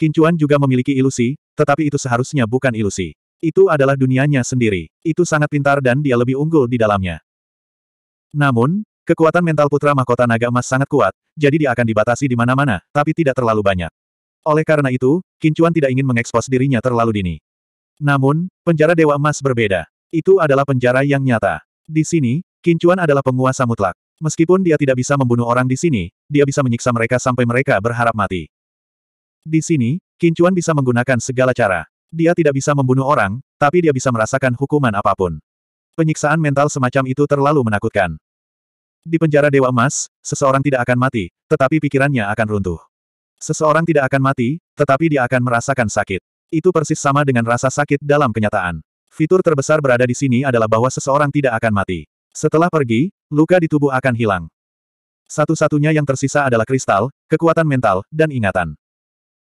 Kincuan juga memiliki ilusi, tetapi itu seharusnya bukan ilusi. Itu adalah dunianya sendiri. Itu sangat pintar dan dia lebih unggul di dalamnya. Namun, kekuatan mental putra mahkota naga emas sangat kuat, jadi dia akan dibatasi di mana-mana, tapi tidak terlalu banyak. Oleh karena itu, Kincuan tidak ingin mengekspos dirinya terlalu dini. Namun, penjara Dewa Emas berbeda. Itu adalah penjara yang nyata. Di sini, Kincuan adalah penguasa mutlak. Meskipun dia tidak bisa membunuh orang di sini, dia bisa menyiksa mereka sampai mereka berharap mati. Di sini, Kincuan bisa menggunakan segala cara. Dia tidak bisa membunuh orang, tapi dia bisa merasakan hukuman apapun. Penyiksaan mental semacam itu terlalu menakutkan. Di penjara Dewa Emas, seseorang tidak akan mati, tetapi pikirannya akan runtuh. Seseorang tidak akan mati, tetapi dia akan merasakan sakit. Itu persis sama dengan rasa sakit dalam kenyataan. Fitur terbesar berada di sini adalah bahwa seseorang tidak akan mati. Setelah pergi, luka di tubuh akan hilang. Satu-satunya yang tersisa adalah kristal, kekuatan mental, dan ingatan.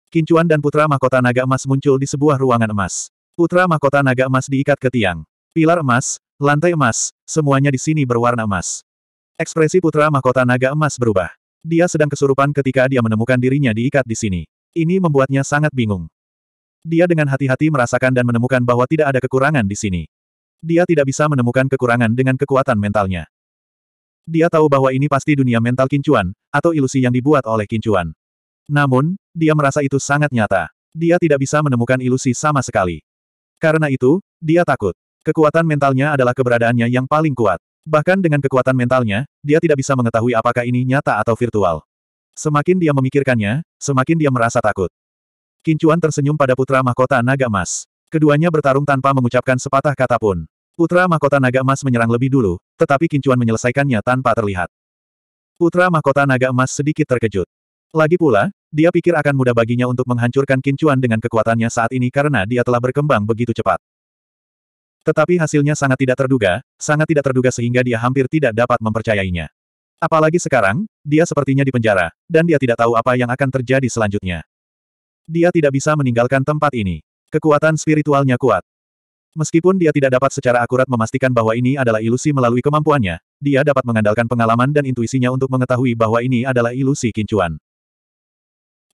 Kincuan dan putra mahkota naga emas muncul di sebuah ruangan emas. Putra mahkota naga emas diikat ke tiang. Pilar emas, lantai emas, semuanya di sini berwarna emas. Ekspresi putra mahkota naga emas berubah. Dia sedang kesurupan ketika dia menemukan dirinya diikat di sini. Ini membuatnya sangat bingung. Dia dengan hati-hati merasakan dan menemukan bahwa tidak ada kekurangan di sini. Dia tidak bisa menemukan kekurangan dengan kekuatan mentalnya. Dia tahu bahwa ini pasti dunia mental kincuan, atau ilusi yang dibuat oleh kincuan. Namun, dia merasa itu sangat nyata. Dia tidak bisa menemukan ilusi sama sekali. Karena itu, dia takut. Kekuatan mentalnya adalah keberadaannya yang paling kuat. Bahkan dengan kekuatan mentalnya, dia tidak bisa mengetahui apakah ini nyata atau virtual. Semakin dia memikirkannya, semakin dia merasa takut. Kincuan tersenyum pada putra mahkota naga emas. Keduanya bertarung tanpa mengucapkan sepatah kata pun. Putra mahkota naga emas menyerang lebih dulu, tetapi Kincuan menyelesaikannya tanpa terlihat. Putra mahkota naga emas sedikit terkejut. Lagi pula, dia pikir akan mudah baginya untuk menghancurkan Kincuan dengan kekuatannya saat ini karena dia telah berkembang begitu cepat. Tetapi hasilnya sangat tidak terduga, sangat tidak terduga sehingga dia hampir tidak dapat mempercayainya. Apalagi sekarang, dia sepertinya di penjara, dan dia tidak tahu apa yang akan terjadi selanjutnya. Dia tidak bisa meninggalkan tempat ini. Kekuatan spiritualnya kuat. Meskipun dia tidak dapat secara akurat memastikan bahwa ini adalah ilusi melalui kemampuannya, dia dapat mengandalkan pengalaman dan intuisinya untuk mengetahui bahwa ini adalah ilusi kincuan.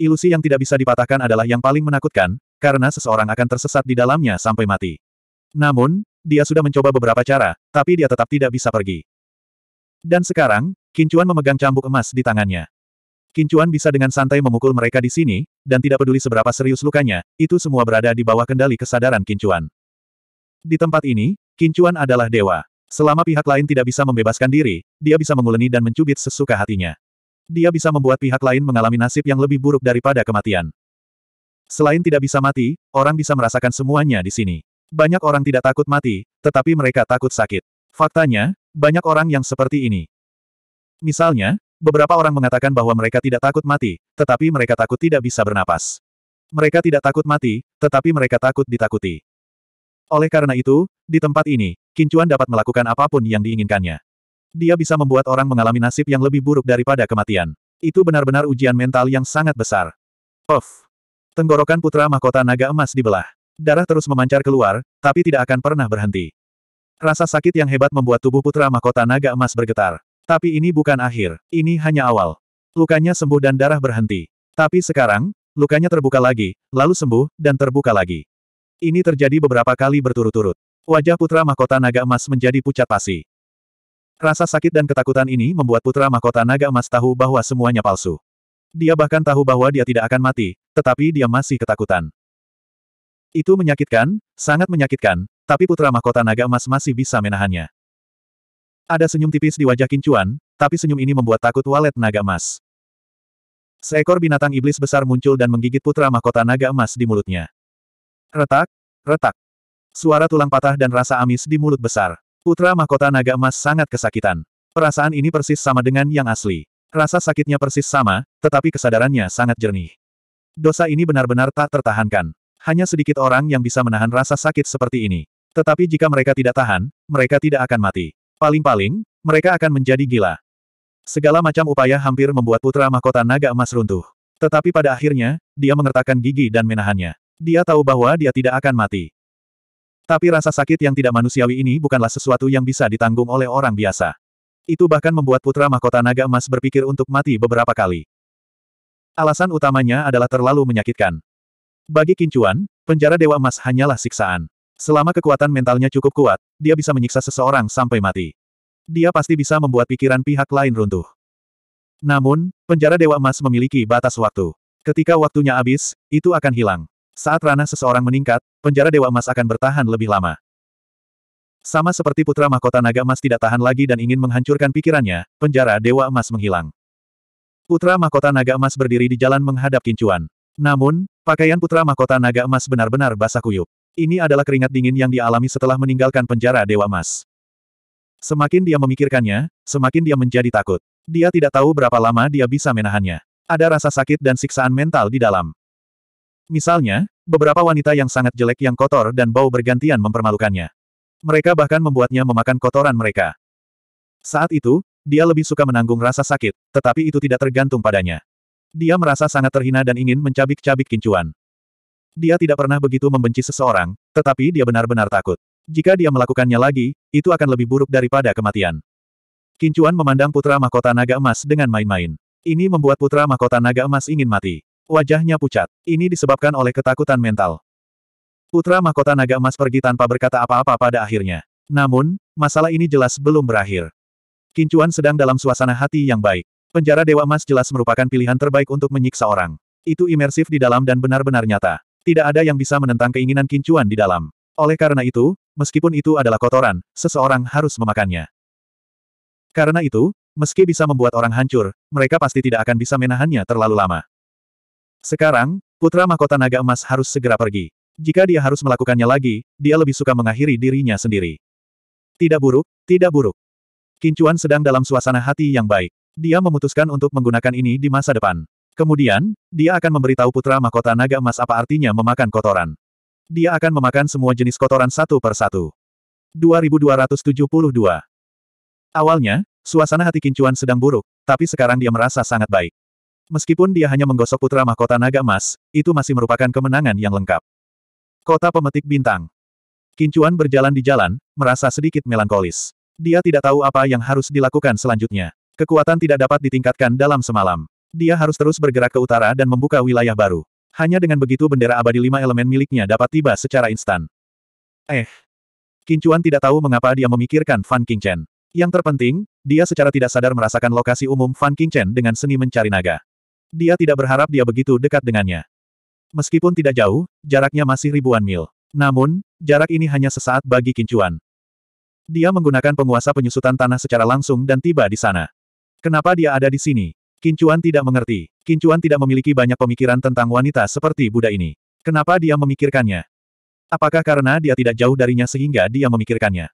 Ilusi yang tidak bisa dipatahkan adalah yang paling menakutkan, karena seseorang akan tersesat di dalamnya sampai mati. Namun, dia sudah mencoba beberapa cara, tapi dia tetap tidak bisa pergi. Dan sekarang, Kincuan memegang cambuk emas di tangannya. Kincuan bisa dengan santai memukul mereka di sini, dan tidak peduli seberapa serius lukanya, itu semua berada di bawah kendali kesadaran Kincuan. Di tempat ini, Kincuan adalah dewa. Selama pihak lain tidak bisa membebaskan diri, dia bisa menguleni dan mencubit sesuka hatinya dia bisa membuat pihak lain mengalami nasib yang lebih buruk daripada kematian. Selain tidak bisa mati, orang bisa merasakan semuanya di sini. Banyak orang tidak takut mati, tetapi mereka takut sakit. Faktanya, banyak orang yang seperti ini. Misalnya, beberapa orang mengatakan bahwa mereka tidak takut mati, tetapi mereka takut tidak bisa bernapas. Mereka tidak takut mati, tetapi mereka takut ditakuti. Oleh karena itu, di tempat ini, Kincuan dapat melakukan apapun yang diinginkannya. Dia bisa membuat orang mengalami nasib yang lebih buruk daripada kematian. Itu benar-benar ujian mental yang sangat besar. Of! Tenggorokan putra mahkota naga emas dibelah. Darah terus memancar keluar, tapi tidak akan pernah berhenti. Rasa sakit yang hebat membuat tubuh putra mahkota naga emas bergetar. Tapi ini bukan akhir, ini hanya awal. Lukanya sembuh dan darah berhenti. Tapi sekarang, lukanya terbuka lagi, lalu sembuh, dan terbuka lagi. Ini terjadi beberapa kali berturut-turut. Wajah putra mahkota naga emas menjadi pucat pasi. Rasa sakit dan ketakutan ini membuat putra mahkota naga emas tahu bahwa semuanya palsu. Dia bahkan tahu bahwa dia tidak akan mati, tetapi dia masih ketakutan. Itu menyakitkan, sangat menyakitkan, tapi putra mahkota naga emas masih bisa menahannya. Ada senyum tipis di wajah Kincuan, tapi senyum ini membuat takut walet naga emas. Seekor binatang iblis besar muncul dan menggigit putra mahkota naga emas di mulutnya. Retak, retak. Suara tulang patah dan rasa amis di mulut besar. Putra mahkota naga emas sangat kesakitan. Perasaan ini persis sama dengan yang asli. Rasa sakitnya persis sama, tetapi kesadarannya sangat jernih. Dosa ini benar-benar tak tertahankan. Hanya sedikit orang yang bisa menahan rasa sakit seperti ini. Tetapi jika mereka tidak tahan, mereka tidak akan mati. Paling-paling, mereka akan menjadi gila. Segala macam upaya hampir membuat putra mahkota naga emas runtuh. Tetapi pada akhirnya, dia mengertakkan gigi dan menahannya. Dia tahu bahwa dia tidak akan mati. Tapi rasa sakit yang tidak manusiawi ini bukanlah sesuatu yang bisa ditanggung oleh orang biasa. Itu bahkan membuat putra mahkota naga emas berpikir untuk mati beberapa kali. Alasan utamanya adalah terlalu menyakitkan. Bagi Kincuan, penjara Dewa Emas hanyalah siksaan. Selama kekuatan mentalnya cukup kuat, dia bisa menyiksa seseorang sampai mati. Dia pasti bisa membuat pikiran pihak lain runtuh. Namun, penjara Dewa Emas memiliki batas waktu. Ketika waktunya habis, itu akan hilang. Saat ranah seseorang meningkat, penjara Dewa Emas akan bertahan lebih lama. Sama seperti putra mahkota naga emas tidak tahan lagi dan ingin menghancurkan pikirannya, penjara Dewa Emas menghilang. Putra mahkota naga emas berdiri di jalan menghadap kincuan. Namun, pakaian putra mahkota naga emas benar-benar basah kuyup. Ini adalah keringat dingin yang dialami setelah meninggalkan penjara Dewa Emas. Semakin dia memikirkannya, semakin dia menjadi takut. Dia tidak tahu berapa lama dia bisa menahannya. Ada rasa sakit dan siksaan mental di dalam. Misalnya, beberapa wanita yang sangat jelek yang kotor dan bau bergantian mempermalukannya. Mereka bahkan membuatnya memakan kotoran mereka. Saat itu, dia lebih suka menanggung rasa sakit, tetapi itu tidak tergantung padanya. Dia merasa sangat terhina dan ingin mencabik-cabik kincuan. Dia tidak pernah begitu membenci seseorang, tetapi dia benar-benar takut. Jika dia melakukannya lagi, itu akan lebih buruk daripada kematian. Kincuan memandang putra mahkota naga emas dengan main-main. Ini membuat putra mahkota naga emas ingin mati. Wajahnya pucat. Ini disebabkan oleh ketakutan mental. Putra mahkota naga emas pergi tanpa berkata apa-apa pada akhirnya. Namun, masalah ini jelas belum berakhir. Kincuan sedang dalam suasana hati yang baik. Penjara Dewa Emas jelas merupakan pilihan terbaik untuk menyiksa orang. Itu imersif di dalam dan benar-benar nyata. Tidak ada yang bisa menentang keinginan kincuan di dalam. Oleh karena itu, meskipun itu adalah kotoran, seseorang harus memakannya. Karena itu, meski bisa membuat orang hancur, mereka pasti tidak akan bisa menahannya terlalu lama. Sekarang, putra mahkota naga emas harus segera pergi. Jika dia harus melakukannya lagi, dia lebih suka mengakhiri dirinya sendiri. Tidak buruk, tidak buruk. Kincuan sedang dalam suasana hati yang baik. Dia memutuskan untuk menggunakan ini di masa depan. Kemudian, dia akan memberitahu putra mahkota naga emas apa artinya memakan kotoran. Dia akan memakan semua jenis kotoran satu per satu. 2272 Awalnya, suasana hati Kincuan sedang buruk, tapi sekarang dia merasa sangat baik. Meskipun dia hanya menggosok putra mahkota naga emas, itu masih merupakan kemenangan yang lengkap. Kota pemetik bintang. Kincuan berjalan di jalan, merasa sedikit melankolis. Dia tidak tahu apa yang harus dilakukan selanjutnya. Kekuatan tidak dapat ditingkatkan dalam semalam. Dia harus terus bergerak ke utara dan membuka wilayah baru. Hanya dengan begitu bendera abadi lima elemen miliknya dapat tiba secara instan. Eh. Kincuan tidak tahu mengapa dia memikirkan Fan Qingchen. Yang terpenting, dia secara tidak sadar merasakan lokasi umum Fan Qingchen dengan seni mencari naga. Dia tidak berharap dia begitu dekat dengannya. Meskipun tidak jauh, jaraknya masih ribuan mil. Namun, jarak ini hanya sesaat bagi Kincuan. Dia menggunakan penguasa penyusutan tanah secara langsung dan tiba di sana. Kenapa dia ada di sini? Kincuan tidak mengerti. Kincuan tidak memiliki banyak pemikiran tentang wanita seperti Buddha ini. Kenapa dia memikirkannya? Apakah karena dia tidak jauh darinya sehingga dia memikirkannya?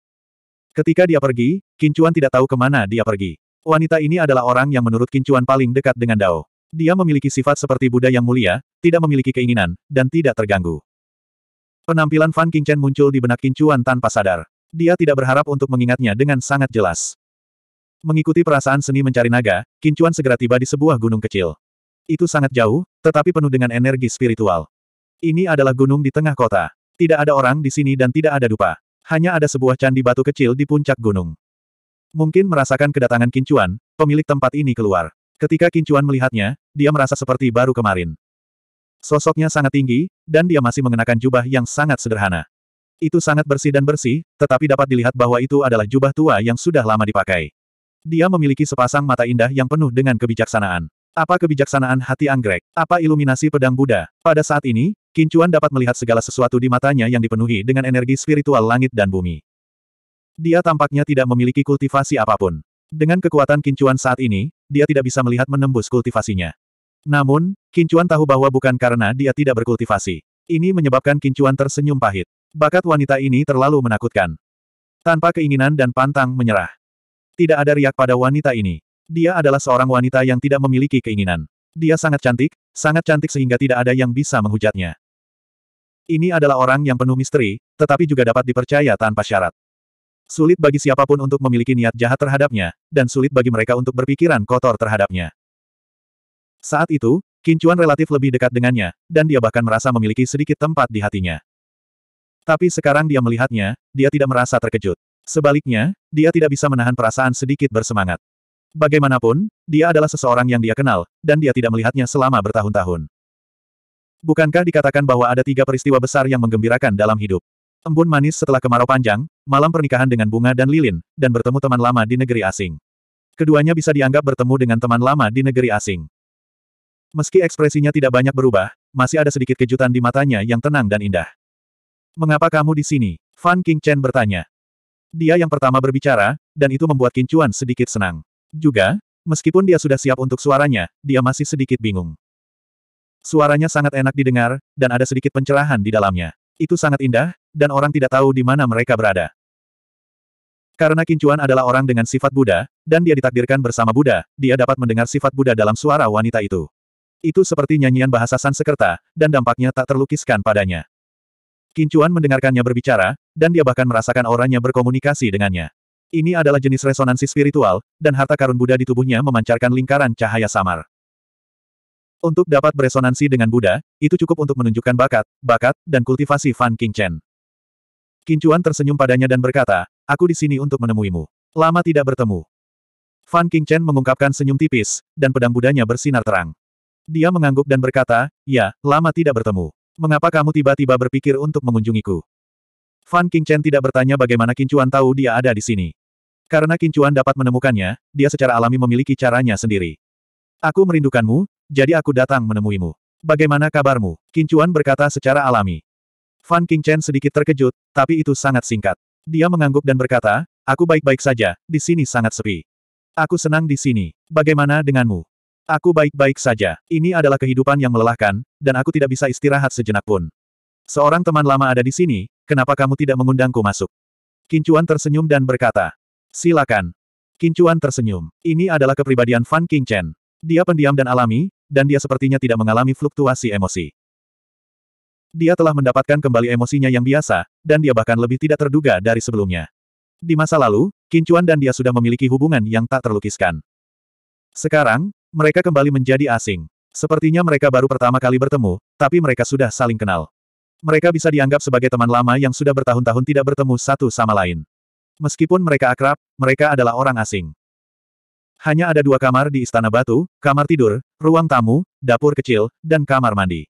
Ketika dia pergi, Kincuan tidak tahu kemana dia pergi. Wanita ini adalah orang yang menurut Kincuan paling dekat dengan Dao. Dia memiliki sifat seperti Buddha yang mulia, tidak memiliki keinginan, dan tidak terganggu. Penampilan Fan Qingchen muncul di benak Kincuan tanpa sadar. Dia tidak berharap untuk mengingatnya dengan sangat jelas. Mengikuti perasaan seni mencari naga, Kincuan segera tiba di sebuah gunung kecil. Itu sangat jauh, tetapi penuh dengan energi spiritual. Ini adalah gunung di tengah kota. Tidak ada orang di sini dan tidak ada dupa. Hanya ada sebuah candi batu kecil di puncak gunung. Mungkin merasakan kedatangan Kincuan, pemilik tempat ini keluar. Ketika Kincuan melihatnya, dia merasa seperti baru kemarin. Sosoknya sangat tinggi, dan dia masih mengenakan jubah yang sangat sederhana. Itu sangat bersih dan bersih, tetapi dapat dilihat bahwa itu adalah jubah tua yang sudah lama dipakai. Dia memiliki sepasang mata indah yang penuh dengan kebijaksanaan. Apa kebijaksanaan hati anggrek? Apa iluminasi pedang Buddha? Pada saat ini, Kincuan dapat melihat segala sesuatu di matanya yang dipenuhi dengan energi spiritual langit dan bumi. Dia tampaknya tidak memiliki kultivasi apapun. Dengan kekuatan Kincuan saat ini, dia tidak bisa melihat menembus kultivasinya. Namun, Kincuan tahu bahwa bukan karena dia tidak berkultivasi. Ini menyebabkan Kincuan tersenyum pahit. Bakat wanita ini terlalu menakutkan. Tanpa keinginan dan pantang menyerah. Tidak ada riak pada wanita ini. Dia adalah seorang wanita yang tidak memiliki keinginan. Dia sangat cantik, sangat cantik sehingga tidak ada yang bisa menghujatnya. Ini adalah orang yang penuh misteri, tetapi juga dapat dipercaya tanpa syarat. Sulit bagi siapapun untuk memiliki niat jahat terhadapnya, dan sulit bagi mereka untuk berpikiran kotor terhadapnya. Saat itu, Kincuan relatif lebih dekat dengannya, dan dia bahkan merasa memiliki sedikit tempat di hatinya. Tapi sekarang dia melihatnya, dia tidak merasa terkejut. Sebaliknya, dia tidak bisa menahan perasaan sedikit bersemangat. Bagaimanapun, dia adalah seseorang yang dia kenal, dan dia tidak melihatnya selama bertahun-tahun. Bukankah dikatakan bahwa ada tiga peristiwa besar yang menggembirakan dalam hidup? Embun manis setelah kemarau panjang, malam pernikahan dengan bunga dan lilin, dan bertemu teman lama di negeri asing. Keduanya bisa dianggap bertemu dengan teman lama di negeri asing. Meski ekspresinya tidak banyak berubah, masih ada sedikit kejutan di matanya yang tenang dan indah. Mengapa kamu di sini? Fan King Chen bertanya. Dia yang pertama berbicara, dan itu membuat Kincuan sedikit senang. Juga, meskipun dia sudah siap untuk suaranya, dia masih sedikit bingung. Suaranya sangat enak didengar, dan ada sedikit pencerahan di dalamnya. Itu sangat indah, dan orang tidak tahu di mana mereka berada. Karena Kincuan adalah orang dengan sifat Buddha, dan dia ditakdirkan bersama Buddha, dia dapat mendengar sifat Buddha dalam suara wanita itu. Itu seperti nyanyian bahasa Sansekerta, dan dampaknya tak terlukiskan padanya. Kincuan mendengarkannya berbicara, dan dia bahkan merasakan orangnya berkomunikasi dengannya. Ini adalah jenis resonansi spiritual, dan harta karun Buddha di tubuhnya memancarkan lingkaran cahaya samar. Untuk dapat beresonansi dengan Buddha, itu cukup untuk menunjukkan bakat, bakat, dan kultivasi Fan King Qingchen. Kincuan tersenyum padanya dan berkata, aku di sini untuk menemuimu. Lama tidak bertemu. Fan King Chen mengungkapkan senyum tipis, dan pedang budanya bersinar terang. Dia mengangguk dan berkata, ya, lama tidak bertemu. Mengapa kamu tiba-tiba berpikir untuk mengunjungiku? Fan King Chen tidak bertanya bagaimana Kincuan tahu dia ada di sini. Karena Kincuan dapat menemukannya, dia secara alami memiliki caranya sendiri. Aku merindukanmu, jadi aku datang menemuimu. Bagaimana kabarmu? Kincuan berkata secara alami. Fan Qingchen sedikit terkejut, tapi itu sangat singkat. Dia mengangguk dan berkata, aku baik-baik saja, di sini sangat sepi. Aku senang di sini. Bagaimana denganmu? Aku baik-baik saja. Ini adalah kehidupan yang melelahkan, dan aku tidak bisa istirahat sejenak pun. Seorang teman lama ada di sini, kenapa kamu tidak mengundangku masuk? Kincuan tersenyum dan berkata. Silakan. Kincuan tersenyum. Ini adalah kepribadian Fan Qingchen. Dia pendiam dan alami, dan dia sepertinya tidak mengalami fluktuasi emosi. Dia telah mendapatkan kembali emosinya yang biasa, dan dia bahkan lebih tidak terduga dari sebelumnya. Di masa lalu, Kincuan dan dia sudah memiliki hubungan yang tak terlukiskan. Sekarang, mereka kembali menjadi asing. Sepertinya mereka baru pertama kali bertemu, tapi mereka sudah saling kenal. Mereka bisa dianggap sebagai teman lama yang sudah bertahun-tahun tidak bertemu satu sama lain. Meskipun mereka akrab, mereka adalah orang asing. Hanya ada dua kamar di Istana Batu, kamar tidur, ruang tamu, dapur kecil, dan kamar mandi.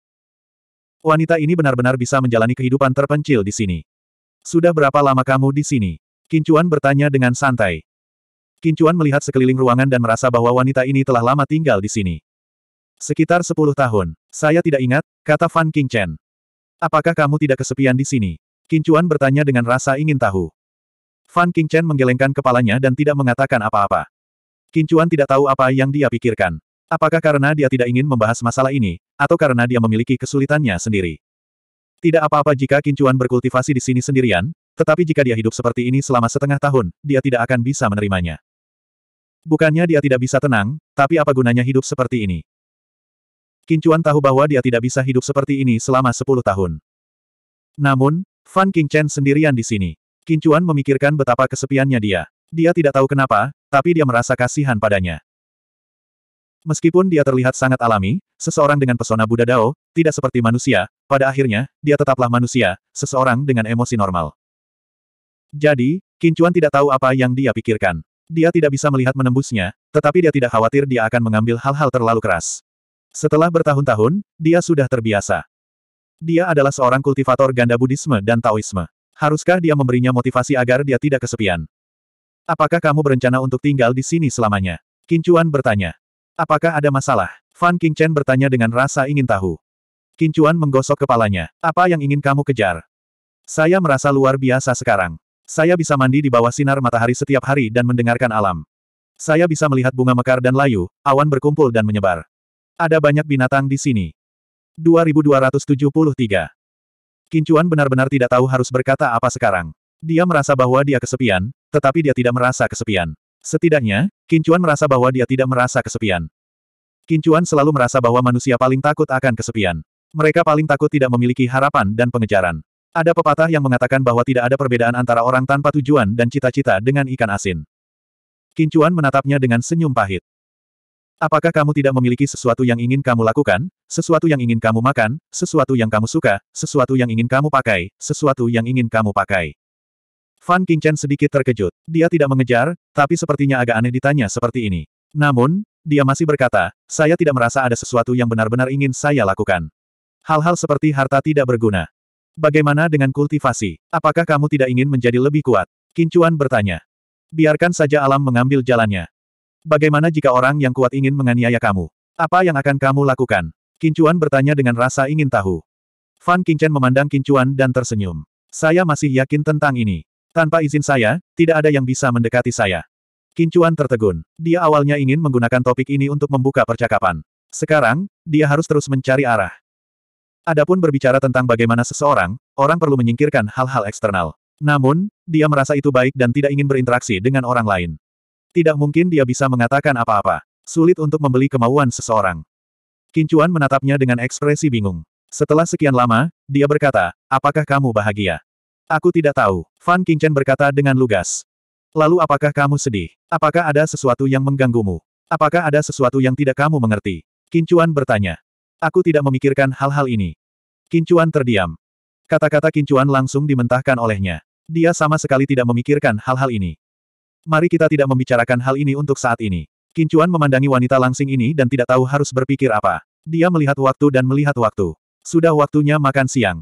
Wanita ini benar-benar bisa menjalani kehidupan terpencil di sini. Sudah berapa lama kamu di sini? Kincuan bertanya dengan santai. Kincuan melihat sekeliling ruangan dan merasa bahwa wanita ini telah lama tinggal di sini. Sekitar sepuluh tahun. Saya tidak ingat, kata Fan King Chen. Apakah kamu tidak kesepian di sini? Kincuan bertanya dengan rasa ingin tahu. Fan King Chen menggelengkan kepalanya dan tidak mengatakan apa-apa. Kincuan tidak tahu apa yang dia pikirkan. Apakah karena dia tidak ingin membahas masalah ini, atau karena dia memiliki kesulitannya sendiri? Tidak apa-apa jika Kincuan berkultivasi di sini sendirian, tetapi jika dia hidup seperti ini selama setengah tahun, dia tidak akan bisa menerimanya. Bukannya dia tidak bisa tenang, tapi apa gunanya hidup seperti ini? Kincuan tahu bahwa dia tidak bisa hidup seperti ini selama sepuluh tahun. Namun, Fan Qingchen sendirian di sini. Kincuan memikirkan betapa kesepiannya dia. Dia tidak tahu kenapa, tapi dia merasa kasihan padanya. Meskipun dia terlihat sangat alami, seseorang dengan pesona Buddha Dao, tidak seperti manusia, pada akhirnya, dia tetaplah manusia, seseorang dengan emosi normal. Jadi, Kincuan tidak tahu apa yang dia pikirkan. Dia tidak bisa melihat menembusnya, tetapi dia tidak khawatir dia akan mengambil hal-hal terlalu keras. Setelah bertahun-tahun, dia sudah terbiasa. Dia adalah seorang kultivator ganda Buddhisme dan Taoisme. Haruskah dia memberinya motivasi agar dia tidak kesepian? Apakah kamu berencana untuk tinggal di sini selamanya? Kincuan bertanya. Apakah ada masalah? Fan Qingchen bertanya dengan rasa ingin tahu. Kincuan menggosok kepalanya. Apa yang ingin kamu kejar? Saya merasa luar biasa sekarang. Saya bisa mandi di bawah sinar matahari setiap hari dan mendengarkan alam. Saya bisa melihat bunga mekar dan layu, awan berkumpul dan menyebar. Ada banyak binatang di sini. 2273 Kincuan benar-benar tidak tahu harus berkata apa sekarang. Dia merasa bahwa dia kesepian, tetapi dia tidak merasa kesepian. Setidaknya, Kincuan merasa bahwa dia tidak merasa kesepian. Kincuan selalu merasa bahwa manusia paling takut akan kesepian. Mereka paling takut tidak memiliki harapan dan pengejaran. Ada pepatah yang mengatakan bahwa tidak ada perbedaan antara orang tanpa tujuan dan cita-cita dengan ikan asin. Kincuan menatapnya dengan senyum pahit. Apakah kamu tidak memiliki sesuatu yang ingin kamu lakukan, sesuatu yang ingin kamu makan, sesuatu yang kamu suka, sesuatu yang ingin kamu pakai, sesuatu yang ingin kamu pakai? Fan Qingchen sedikit terkejut. Dia tidak mengejar, tapi sepertinya agak aneh ditanya seperti ini. Namun, dia masih berkata, saya tidak merasa ada sesuatu yang benar-benar ingin saya lakukan. Hal-hal seperti harta tidak berguna. Bagaimana dengan kultivasi? Apakah kamu tidak ingin menjadi lebih kuat? Kincuan bertanya. Biarkan saja alam mengambil jalannya. Bagaimana jika orang yang kuat ingin menganiaya kamu? Apa yang akan kamu lakukan? Kincuan bertanya dengan rasa ingin tahu. Fan Qingchen memandang Kincuan dan tersenyum. Saya masih yakin tentang ini. Tanpa izin saya, tidak ada yang bisa mendekati saya. Kincuan tertegun. Dia awalnya ingin menggunakan topik ini untuk membuka percakapan. Sekarang, dia harus terus mencari arah. Adapun berbicara tentang bagaimana seseorang, orang perlu menyingkirkan hal-hal eksternal. Namun, dia merasa itu baik dan tidak ingin berinteraksi dengan orang lain. Tidak mungkin dia bisa mengatakan apa-apa. Sulit untuk membeli kemauan seseorang. Kincuan menatapnya dengan ekspresi bingung. Setelah sekian lama, dia berkata, apakah kamu bahagia? Aku tidak tahu, Fan Qingchen berkata dengan lugas. Lalu apakah kamu sedih? Apakah ada sesuatu yang mengganggumu? Apakah ada sesuatu yang tidak kamu mengerti? Kincuan bertanya. Aku tidak memikirkan hal-hal ini. Kincuan terdiam. Kata-kata Kincuan langsung dimentahkan olehnya. Dia sama sekali tidak memikirkan hal-hal ini. Mari kita tidak membicarakan hal ini untuk saat ini. Kincuan memandangi wanita langsing ini dan tidak tahu harus berpikir apa. Dia melihat waktu dan melihat waktu. Sudah waktunya makan siang.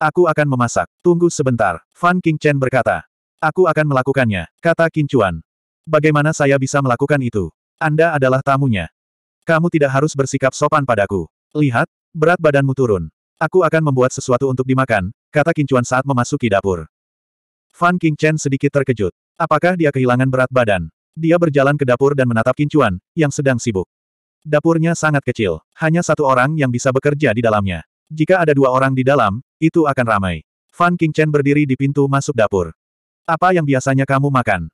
Aku akan memasak. Tunggu sebentar, Fan King Chen berkata. Aku akan melakukannya, kata Qin Chuan. Bagaimana saya bisa melakukan itu? Anda adalah tamunya. Kamu tidak harus bersikap sopan padaku. Lihat, berat badanmu turun. Aku akan membuat sesuatu untuk dimakan, kata Qin Chuan saat memasuki dapur. Fan King Chen sedikit terkejut. Apakah dia kehilangan berat badan? Dia berjalan ke dapur dan menatap Qin Chuan, yang sedang sibuk. Dapurnya sangat kecil, hanya satu orang yang bisa bekerja di dalamnya. Jika ada dua orang di dalam, itu akan ramai. Fan Qingchen berdiri di pintu masuk dapur. Apa yang biasanya kamu makan?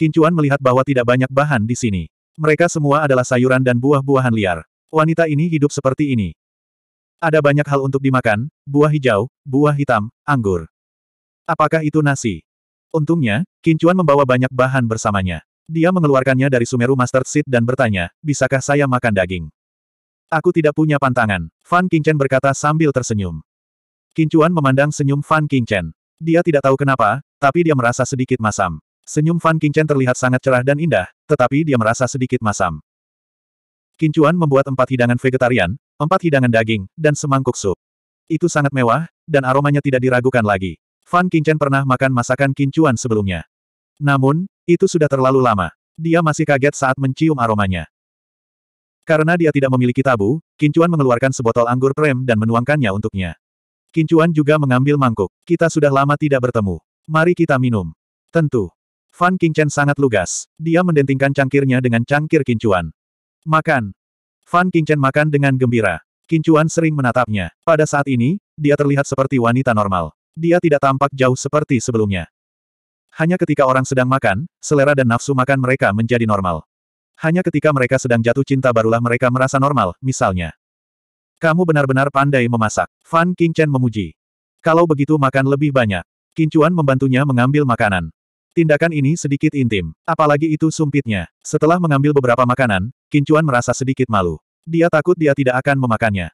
Kincuan melihat bahwa tidak banyak bahan di sini. Mereka semua adalah sayuran dan buah-buahan liar. Wanita ini hidup seperti ini. Ada banyak hal untuk dimakan, buah hijau, buah hitam, anggur. Apakah itu nasi? Untungnya, Kincuan membawa banyak bahan bersamanya. Dia mengeluarkannya dari Sumeru Master Seed dan bertanya, bisakah saya makan daging? Aku tidak punya pantangan, Fan Qingchen berkata sambil tersenyum. Kincuan memandang senyum Fan Qingchen. Dia tidak tahu kenapa, tapi dia merasa sedikit masam. Senyum Fan Qingchen terlihat sangat cerah dan indah, tetapi dia merasa sedikit masam. Kincuan membuat empat hidangan vegetarian, empat hidangan daging, dan semangkuk sup. Itu sangat mewah, dan aromanya tidak diragukan lagi. Fan Qingchen pernah makan masakan Kincuan sebelumnya. Namun, itu sudah terlalu lama. Dia masih kaget saat mencium aromanya. Karena dia tidak memiliki tabu, Kincuan mengeluarkan sebotol anggur prem dan menuangkannya untuknya. Kincuan juga mengambil mangkuk. Kita sudah lama tidak bertemu. Mari kita minum. Tentu. Fan Qingchen sangat lugas. Dia mendentingkan cangkirnya dengan cangkir Kincuan. Makan. Fan Qingchen makan dengan gembira. Kincuan sering menatapnya. Pada saat ini, dia terlihat seperti wanita normal. Dia tidak tampak jauh seperti sebelumnya. Hanya ketika orang sedang makan, selera dan nafsu makan mereka menjadi normal. Hanya ketika mereka sedang jatuh cinta barulah mereka merasa normal, misalnya. Kamu benar-benar pandai memasak. Fan Qingchen memuji. Kalau begitu makan lebih banyak. Kincuan membantunya mengambil makanan. Tindakan ini sedikit intim, apalagi itu sumpitnya. Setelah mengambil beberapa makanan, Kincuan merasa sedikit malu. Dia takut dia tidak akan memakannya.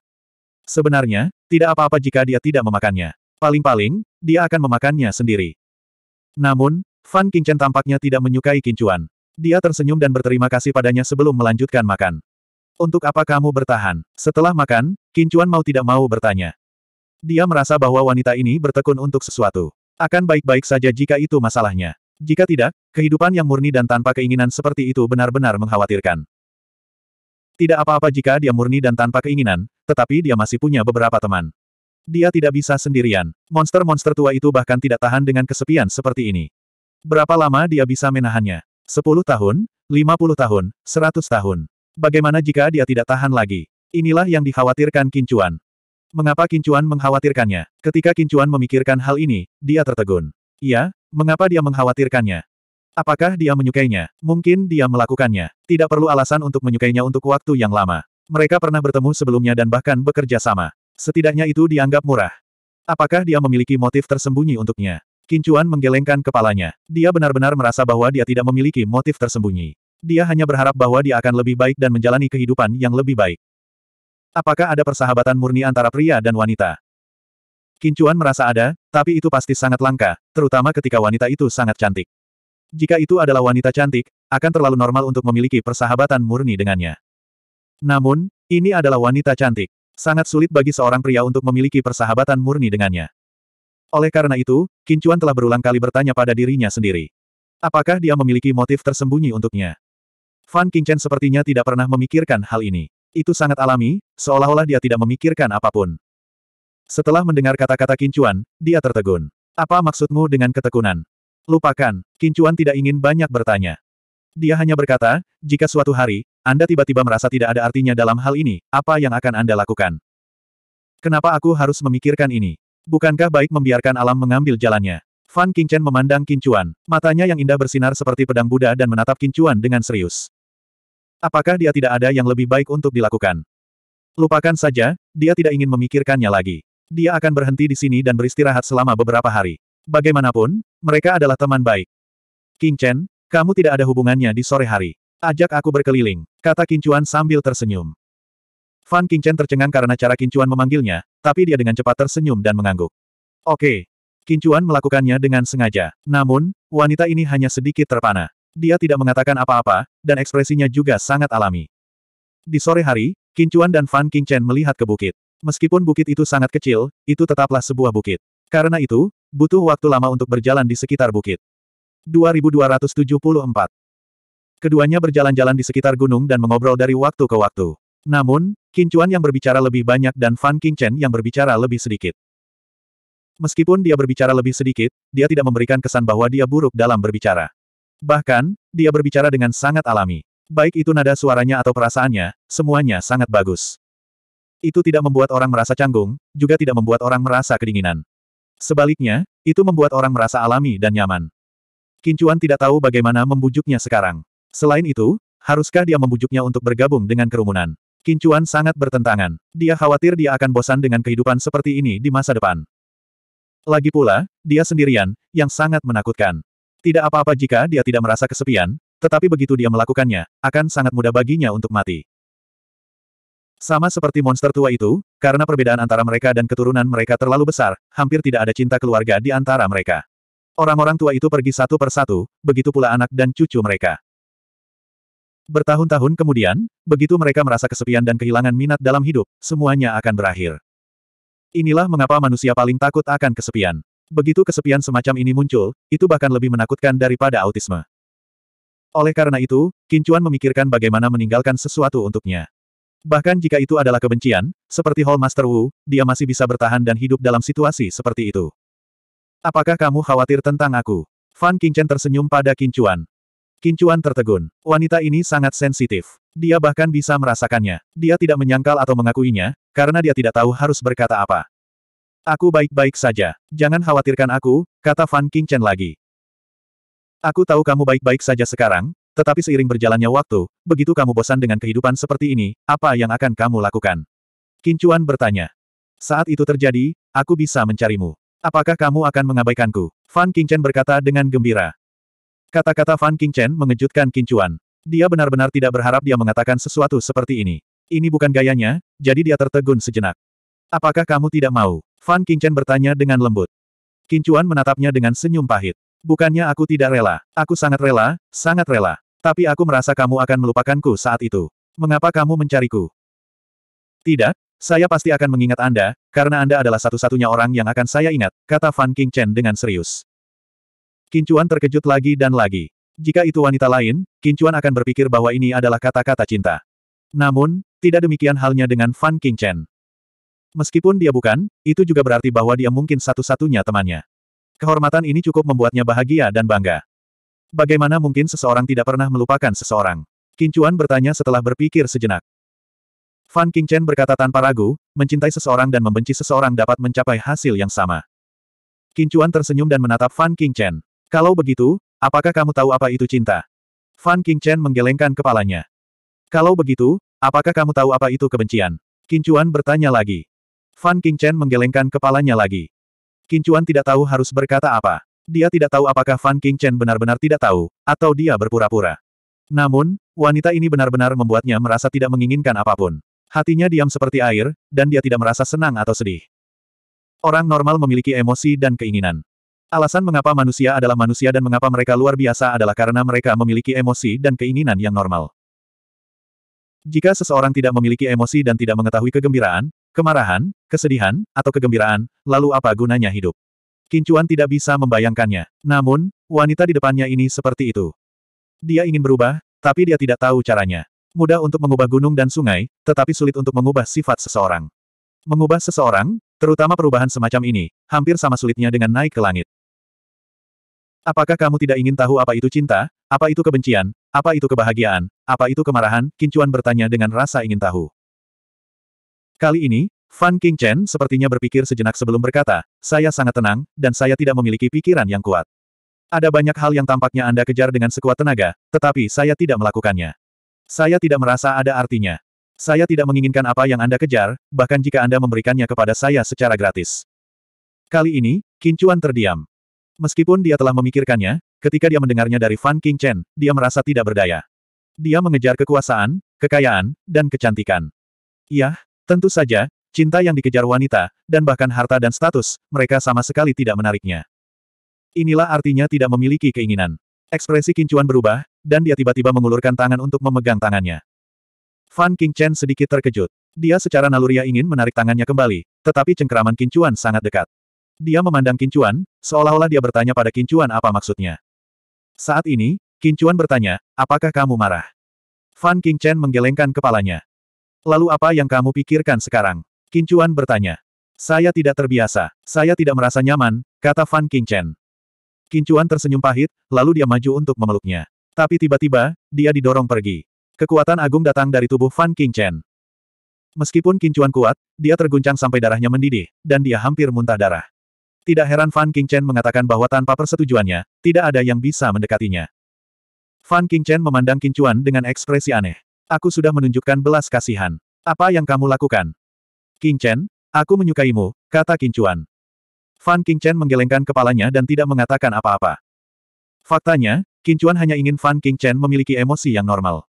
Sebenarnya, tidak apa-apa jika dia tidak memakannya. Paling-paling, dia akan memakannya sendiri. Namun, Fan Qingchen tampaknya tidak menyukai Kincuan. Dia tersenyum dan berterima kasih padanya sebelum melanjutkan makan. Untuk apa kamu bertahan? Setelah makan, Kincuan mau tidak mau bertanya. Dia merasa bahwa wanita ini bertekun untuk sesuatu. Akan baik-baik saja jika itu masalahnya. Jika tidak, kehidupan yang murni dan tanpa keinginan seperti itu benar-benar mengkhawatirkan. Tidak apa-apa jika dia murni dan tanpa keinginan, tetapi dia masih punya beberapa teman. Dia tidak bisa sendirian. Monster-monster tua itu bahkan tidak tahan dengan kesepian seperti ini. Berapa lama dia bisa menahannya? 10 tahun, 50 tahun, 100 tahun. Bagaimana jika dia tidak tahan lagi? Inilah yang dikhawatirkan Kincuan. Mengapa Kincuan mengkhawatirkannya? Ketika Kincuan memikirkan hal ini, dia tertegun. Iya, mengapa dia mengkhawatirkannya? Apakah dia menyukainya? Mungkin dia melakukannya. Tidak perlu alasan untuk menyukainya untuk waktu yang lama. Mereka pernah bertemu sebelumnya dan bahkan bekerja sama. Setidaknya itu dianggap murah. Apakah dia memiliki motif tersembunyi untuknya? Kincuan menggelengkan kepalanya. Dia benar-benar merasa bahwa dia tidak memiliki motif tersembunyi. Dia hanya berharap bahwa dia akan lebih baik dan menjalani kehidupan yang lebih baik. Apakah ada persahabatan murni antara pria dan wanita? Kincuan merasa ada, tapi itu pasti sangat langka, terutama ketika wanita itu sangat cantik. Jika itu adalah wanita cantik, akan terlalu normal untuk memiliki persahabatan murni dengannya. Namun, ini adalah wanita cantik. Sangat sulit bagi seorang pria untuk memiliki persahabatan murni dengannya. Oleh karena itu, Kincuan telah berulang kali bertanya pada dirinya sendiri. Apakah dia memiliki motif tersembunyi untuknya? Fan Qingchen sepertinya tidak pernah memikirkan hal ini. Itu sangat alami, seolah-olah dia tidak memikirkan apapun. Setelah mendengar kata-kata Kincuan, dia tertegun. Apa maksudmu dengan ketekunan? Lupakan, Kincuan tidak ingin banyak bertanya. Dia hanya berkata, jika suatu hari, Anda tiba-tiba merasa tidak ada artinya dalam hal ini, apa yang akan Anda lakukan? Kenapa aku harus memikirkan ini? Bukankah baik membiarkan alam mengambil jalannya? Fan Qingchen memandang Kincuan. Matanya yang indah bersinar seperti pedang Buddha dan menatap Kincuan dengan serius. Apakah dia tidak ada yang lebih baik untuk dilakukan? Lupakan saja, dia tidak ingin memikirkannya lagi. Dia akan berhenti di sini dan beristirahat selama beberapa hari. Bagaimanapun, mereka adalah teman baik. Chen, kamu tidak ada hubungannya di sore hari. Ajak aku berkeliling, kata Kincuan sambil tersenyum. Fan Qingchen tercengang karena cara Kincuan memanggilnya, tapi dia dengan cepat tersenyum dan mengangguk. Oke. Kincuan melakukannya dengan sengaja. Namun, wanita ini hanya sedikit terpana. Dia tidak mengatakan apa-apa, dan ekspresinya juga sangat alami. Di sore hari, Kincuan dan Fan Qingchen melihat ke bukit. Meskipun bukit itu sangat kecil, itu tetaplah sebuah bukit. Karena itu, butuh waktu lama untuk berjalan di sekitar bukit. 2274 Keduanya berjalan-jalan di sekitar gunung dan mengobrol dari waktu ke waktu. Namun, kincuan yang berbicara lebih banyak dan Fan Qingchen yang berbicara lebih sedikit. Meskipun dia berbicara lebih sedikit, dia tidak memberikan kesan bahwa dia buruk dalam berbicara. Bahkan, dia berbicara dengan sangat alami. Baik itu nada suaranya atau perasaannya, semuanya sangat bagus. Itu tidak membuat orang merasa canggung, juga tidak membuat orang merasa kedinginan. Sebaliknya, itu membuat orang merasa alami dan nyaman. Kincuan tidak tahu bagaimana membujuknya sekarang. Selain itu, haruskah dia membujuknya untuk bergabung dengan kerumunan? Kincuan sangat bertentangan. Dia khawatir dia akan bosan dengan kehidupan seperti ini di masa depan. Lagi pula, dia sendirian, yang sangat menakutkan. Tidak apa-apa jika dia tidak merasa kesepian, tetapi begitu dia melakukannya, akan sangat mudah baginya untuk mati. Sama seperti monster tua itu, karena perbedaan antara mereka dan keturunan mereka terlalu besar, hampir tidak ada cinta keluarga di antara mereka. Orang-orang tua itu pergi satu persatu, begitu pula anak dan cucu mereka. Bertahun-tahun kemudian, begitu mereka merasa kesepian dan kehilangan minat dalam hidup, semuanya akan berakhir. Inilah mengapa manusia paling takut akan kesepian. Begitu kesepian semacam ini muncul, itu bahkan lebih menakutkan daripada autisme. Oleh karena itu, Kincuan memikirkan bagaimana meninggalkan sesuatu untuknya. Bahkan jika itu adalah kebencian, seperti Hall Master Wu, dia masih bisa bertahan dan hidup dalam situasi seperti itu. Apakah kamu khawatir tentang aku? Fan Kincen? tersenyum pada Kincuan. Kincuan tertegun. Wanita ini sangat sensitif. Dia bahkan bisa merasakannya. Dia tidak menyangkal atau mengakuinya, karena dia tidak tahu harus berkata apa. Aku baik-baik saja. Jangan khawatirkan aku, kata Fan Qingchen lagi. Aku tahu kamu baik-baik saja sekarang, tetapi seiring berjalannya waktu, begitu kamu bosan dengan kehidupan seperti ini, apa yang akan kamu lakukan? Kincuan bertanya. Saat itu terjadi, aku bisa mencarimu. Apakah kamu akan mengabaikanku? Fan Qingchen berkata dengan gembira. Kata-kata Fan King Chen mengejutkan Qin Chuan. Dia benar-benar tidak berharap dia mengatakan sesuatu seperti ini. Ini bukan gayanya, jadi dia tertegun sejenak. Apakah kamu tidak mau? Fan King Chen bertanya dengan lembut. Qin Chuan menatapnya dengan senyum pahit. Bukannya aku tidak rela. Aku sangat rela, sangat rela. Tapi aku merasa kamu akan melupakanku saat itu. Mengapa kamu mencariku? Tidak, saya pasti akan mengingat Anda, karena Anda adalah satu-satunya orang yang akan saya ingat, kata Fan King Chen dengan serius. Kincuan terkejut lagi dan lagi. Jika itu wanita lain, Kincuan akan berpikir bahwa ini adalah kata-kata cinta. Namun, tidak demikian halnya dengan Fan Qingchen. Meskipun dia bukan, itu juga berarti bahwa dia mungkin satu-satunya temannya. Kehormatan ini cukup membuatnya bahagia dan bangga. Bagaimana mungkin seseorang tidak pernah melupakan seseorang? Kincuan bertanya setelah berpikir sejenak. Fan Qingchen berkata tanpa ragu, mencintai seseorang dan membenci seseorang dapat mencapai hasil yang sama. Kincuan tersenyum dan menatap Fan Qingchen. Kalau begitu, apakah kamu tahu apa itu cinta? Fan King Chen menggelengkan kepalanya. Kalau begitu, apakah kamu tahu apa itu kebencian? Kincuan bertanya lagi. Fan King Chen menggelengkan kepalanya lagi. Kincuan tidak tahu harus berkata apa. Dia tidak tahu apakah Fan King Chen benar-benar tidak tahu, atau dia berpura-pura. Namun, wanita ini benar-benar membuatnya merasa tidak menginginkan apapun. Hatinya diam seperti air, dan dia tidak merasa senang atau sedih. Orang normal memiliki emosi dan keinginan. Alasan mengapa manusia adalah manusia dan mengapa mereka luar biasa adalah karena mereka memiliki emosi dan keinginan yang normal. Jika seseorang tidak memiliki emosi dan tidak mengetahui kegembiraan, kemarahan, kesedihan, atau kegembiraan, lalu apa gunanya hidup? Kincuan tidak bisa membayangkannya. Namun, wanita di depannya ini seperti itu. Dia ingin berubah, tapi dia tidak tahu caranya. Mudah untuk mengubah gunung dan sungai, tetapi sulit untuk mengubah sifat seseorang. Mengubah seseorang, terutama perubahan semacam ini, hampir sama sulitnya dengan naik ke langit. Apakah kamu tidak ingin tahu apa itu cinta, apa itu kebencian, apa itu kebahagiaan, apa itu kemarahan? Kincuan bertanya dengan rasa ingin tahu. Kali ini, Fan King Chen sepertinya berpikir sejenak sebelum berkata, saya sangat tenang, dan saya tidak memiliki pikiran yang kuat. Ada banyak hal yang tampaknya Anda kejar dengan sekuat tenaga, tetapi saya tidak melakukannya. Saya tidak merasa ada artinya. Saya tidak menginginkan apa yang Anda kejar, bahkan jika Anda memberikannya kepada saya secara gratis. Kali ini, Kincuan terdiam. Meskipun dia telah memikirkannya, ketika dia mendengarnya dari Fan King Chen, dia merasa tidak berdaya. Dia mengejar kekuasaan, kekayaan, dan kecantikan. Yah, tentu saja, cinta yang dikejar wanita, dan bahkan harta dan status, mereka sama sekali tidak menariknya. Inilah artinya tidak memiliki keinginan. Ekspresi Kincuan berubah, dan dia tiba-tiba mengulurkan tangan untuk memegang tangannya. Fan King Chen sedikit terkejut. Dia secara naluriah ingin menarik tangannya kembali, tetapi cengkeraman Kincuan sangat dekat. Dia memandang Kincuan, seolah-olah dia bertanya pada Kincuan apa maksudnya. Saat ini, Kincuan bertanya, apakah kamu marah? Fan Qingchen menggelengkan kepalanya. Lalu apa yang kamu pikirkan sekarang? Kincuan bertanya. Saya tidak terbiasa, saya tidak merasa nyaman, kata Fan Qingchen. Kincuan tersenyum pahit, lalu dia maju untuk memeluknya. Tapi tiba-tiba, dia didorong pergi. Kekuatan agung datang dari tubuh Fan Qingchen. Meskipun Kincuan kuat, dia terguncang sampai darahnya mendidih, dan dia hampir muntah darah. Tidak heran Fan Qingchen mengatakan bahwa tanpa persetujuannya, tidak ada yang bisa mendekatinya. Fan Qingchen memandang Kincuan dengan ekspresi aneh. Aku sudah menunjukkan belas kasihan. Apa yang kamu lakukan? Qingchen, aku menyukaimu, kata Kincuan. Fan Qingchen menggelengkan kepalanya dan tidak mengatakan apa-apa. Faktanya, Kincuan hanya ingin Fan Qingchen memiliki emosi yang normal.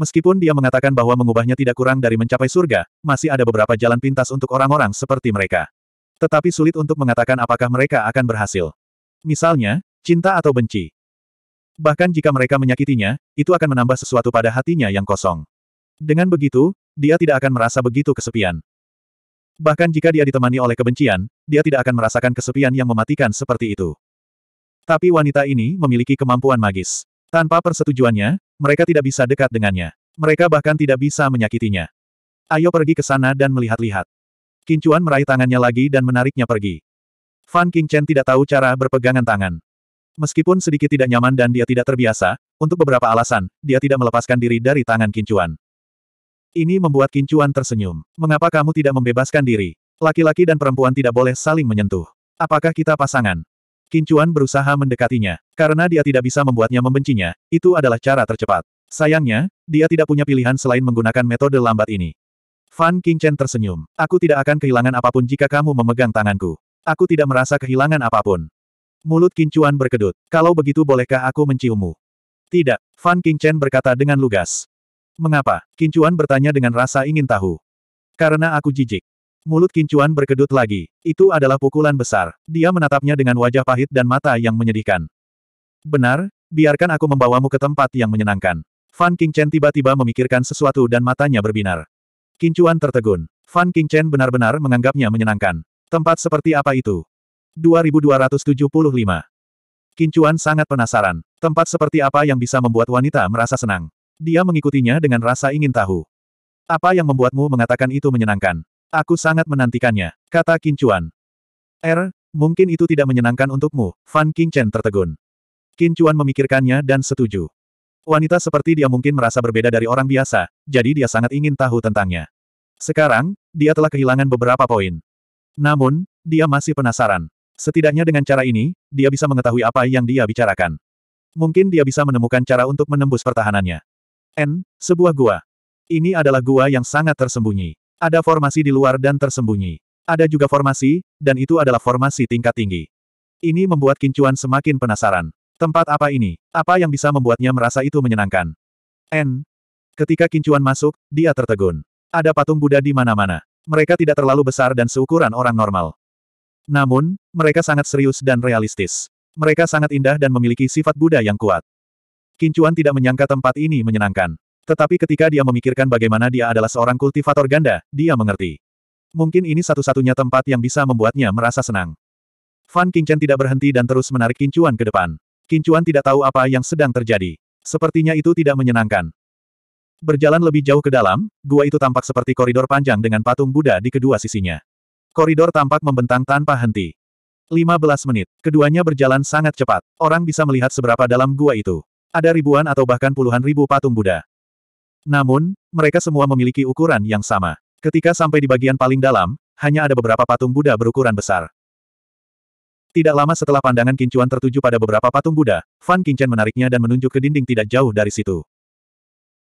Meskipun dia mengatakan bahwa mengubahnya tidak kurang dari mencapai surga, masih ada beberapa jalan pintas untuk orang-orang seperti mereka. Tetapi sulit untuk mengatakan apakah mereka akan berhasil. Misalnya, cinta atau benci. Bahkan jika mereka menyakitinya, itu akan menambah sesuatu pada hatinya yang kosong. Dengan begitu, dia tidak akan merasa begitu kesepian. Bahkan jika dia ditemani oleh kebencian, dia tidak akan merasakan kesepian yang mematikan seperti itu. Tapi wanita ini memiliki kemampuan magis. Tanpa persetujuannya, mereka tidak bisa dekat dengannya. Mereka bahkan tidak bisa menyakitinya. Ayo pergi ke sana dan melihat-lihat. Kincuan meraih tangannya lagi dan menariknya pergi. Fan Qingchen tidak tahu cara berpegangan tangan. Meskipun sedikit tidak nyaman dan dia tidak terbiasa, untuk beberapa alasan, dia tidak melepaskan diri dari tangan Kincuan. Ini membuat Kincuan tersenyum. Mengapa kamu tidak membebaskan diri? Laki-laki dan perempuan tidak boleh saling menyentuh. Apakah kita pasangan? Kincuan berusaha mendekatinya. Karena dia tidak bisa membuatnya membencinya, itu adalah cara tercepat. Sayangnya, dia tidak punya pilihan selain menggunakan metode lambat ini. Fan Qingchen tersenyum. Aku tidak akan kehilangan apapun jika kamu memegang tanganku. Aku tidak merasa kehilangan apapun. Mulut Kincuan berkedut. Kalau begitu bolehkah aku menciummu? Tidak, Fan Qingchen berkata dengan lugas. Mengapa? Kincuan bertanya dengan rasa ingin tahu. Karena aku jijik. Mulut Kincuan berkedut lagi. Itu adalah pukulan besar. Dia menatapnya dengan wajah pahit dan mata yang menyedihkan. Benar, biarkan aku membawamu ke tempat yang menyenangkan. Fan Qingchen tiba-tiba memikirkan sesuatu dan matanya berbinar. Kincuan tertegun. Fan Qingchen benar-benar menganggapnya menyenangkan. Tempat seperti apa itu? 2275. Kincuan sangat penasaran. Tempat seperti apa yang bisa membuat wanita merasa senang? Dia mengikutinya dengan rasa ingin tahu. Apa yang membuatmu mengatakan itu menyenangkan? Aku sangat menantikannya, kata Kincuan. Er, mungkin itu tidak menyenangkan untukmu, Fan Qingchen tertegun. Kincuan memikirkannya dan setuju. Wanita seperti dia mungkin merasa berbeda dari orang biasa, jadi dia sangat ingin tahu tentangnya. Sekarang, dia telah kehilangan beberapa poin. Namun, dia masih penasaran. Setidaknya dengan cara ini, dia bisa mengetahui apa yang dia bicarakan. Mungkin dia bisa menemukan cara untuk menembus pertahanannya. N, sebuah gua. Ini adalah gua yang sangat tersembunyi. Ada formasi di luar dan tersembunyi. Ada juga formasi, dan itu adalah formasi tingkat tinggi. Ini membuat Kincuan semakin penasaran. Tempat apa ini? Apa yang bisa membuatnya merasa itu menyenangkan? N. Ketika kincuan masuk, dia tertegun. Ada patung Buddha di mana-mana. Mereka tidak terlalu besar dan seukuran orang normal. Namun, mereka sangat serius dan realistis. Mereka sangat indah dan memiliki sifat Buddha yang kuat. Kincuan tidak menyangka tempat ini menyenangkan. Tetapi ketika dia memikirkan bagaimana dia adalah seorang kultivator ganda, dia mengerti. Mungkin ini satu-satunya tempat yang bisa membuatnya merasa senang. Fan Qingchen tidak berhenti dan terus menarik Kincuan ke depan. Kincuan tidak tahu apa yang sedang terjadi. Sepertinya itu tidak menyenangkan. Berjalan lebih jauh ke dalam, gua itu tampak seperti koridor panjang dengan patung Buddha di kedua sisinya. Koridor tampak membentang tanpa henti. 15 menit. Keduanya berjalan sangat cepat. Orang bisa melihat seberapa dalam gua itu. Ada ribuan atau bahkan puluhan ribu patung Buddha. Namun, mereka semua memiliki ukuran yang sama. Ketika sampai di bagian paling dalam, hanya ada beberapa patung Buddha berukuran besar. Tidak lama setelah pandangan Kincuan tertuju pada beberapa patung Buddha, Fan Kincen menariknya dan menunjuk ke dinding tidak jauh dari situ.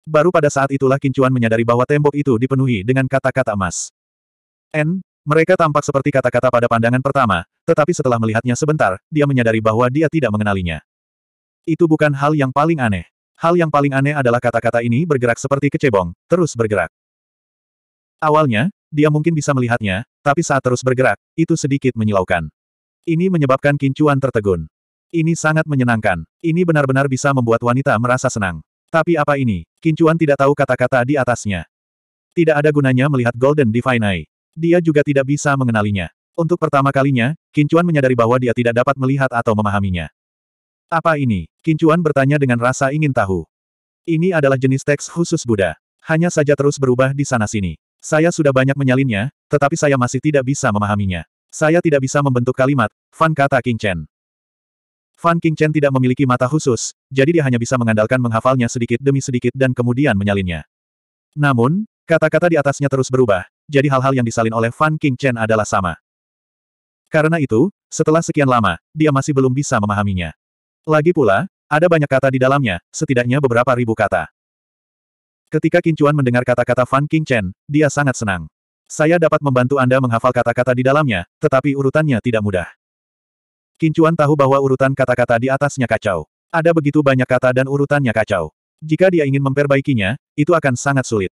Baru pada saat itulah Kincuan menyadari bahwa tembok itu dipenuhi dengan kata-kata emas. N, mereka tampak seperti kata-kata pada pandangan pertama, tetapi setelah melihatnya sebentar, dia menyadari bahwa dia tidak mengenalinya. Itu bukan hal yang paling aneh. Hal yang paling aneh adalah kata-kata ini bergerak seperti kecebong, terus bergerak. Awalnya, dia mungkin bisa melihatnya, tapi saat terus bergerak, itu sedikit menyilaukan. Ini menyebabkan kincuan tertegun. Ini sangat menyenangkan. Ini benar-benar bisa membuat wanita merasa senang. Tapi apa ini? Kincuan tidak tahu kata-kata di atasnya. Tidak ada gunanya melihat Golden Divine Eye. Dia juga tidak bisa mengenalinya. Untuk pertama kalinya, Kincuan menyadari bahwa dia tidak dapat melihat atau memahaminya. Apa ini? Kincuan bertanya dengan rasa ingin tahu. Ini adalah jenis teks khusus Buddha. Hanya saja terus berubah di sana-sini. Saya sudah banyak menyalinnya, tetapi saya masih tidak bisa memahaminya. Saya tidak bisa membentuk kalimat, Fan kata King Chen. Fan King Chen tidak memiliki mata khusus, jadi dia hanya bisa mengandalkan menghafalnya sedikit demi sedikit dan kemudian menyalinnya. Namun, kata-kata di atasnya terus berubah, jadi hal-hal yang disalin oleh Fan King Chen adalah sama. Karena itu, setelah sekian lama, dia masih belum bisa memahaminya. Lagi pula, ada banyak kata di dalamnya, setidaknya beberapa ribu kata. Ketika Kincuan mendengar kata-kata Fan King Chen, dia sangat senang. Saya dapat membantu Anda menghafal kata-kata di dalamnya, tetapi urutannya tidak mudah. Kincuan tahu bahwa urutan kata-kata di atasnya kacau. Ada begitu banyak kata dan urutannya kacau. Jika dia ingin memperbaikinya, itu akan sangat sulit.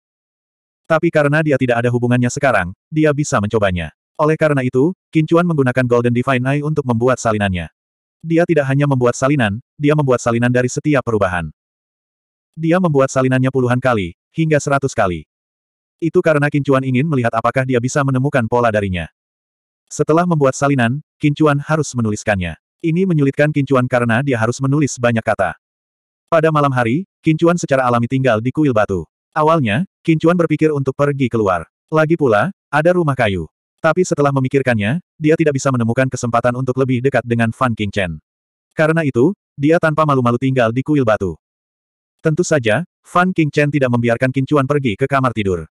Tapi karena dia tidak ada hubungannya sekarang, dia bisa mencobanya. Oleh karena itu, Kincuan menggunakan Golden Divine Eye untuk membuat salinannya. Dia tidak hanya membuat salinan, dia membuat salinan dari setiap perubahan. Dia membuat salinannya puluhan kali, hingga seratus kali. Itu karena Kincuan ingin melihat apakah dia bisa menemukan pola darinya. Setelah membuat salinan, Kincuan harus menuliskannya. Ini menyulitkan Kincuan karena dia harus menulis banyak kata. Pada malam hari, Kincuan secara alami tinggal di kuil batu. Awalnya, Kincuan berpikir untuk pergi keluar. Lagi pula, ada rumah kayu. Tapi setelah memikirkannya, dia tidak bisa menemukan kesempatan untuk lebih dekat dengan Fan Chen. Karena itu, dia tanpa malu-malu tinggal di kuil batu. Tentu saja, Fan Chen tidak membiarkan Kincuan pergi ke kamar tidur.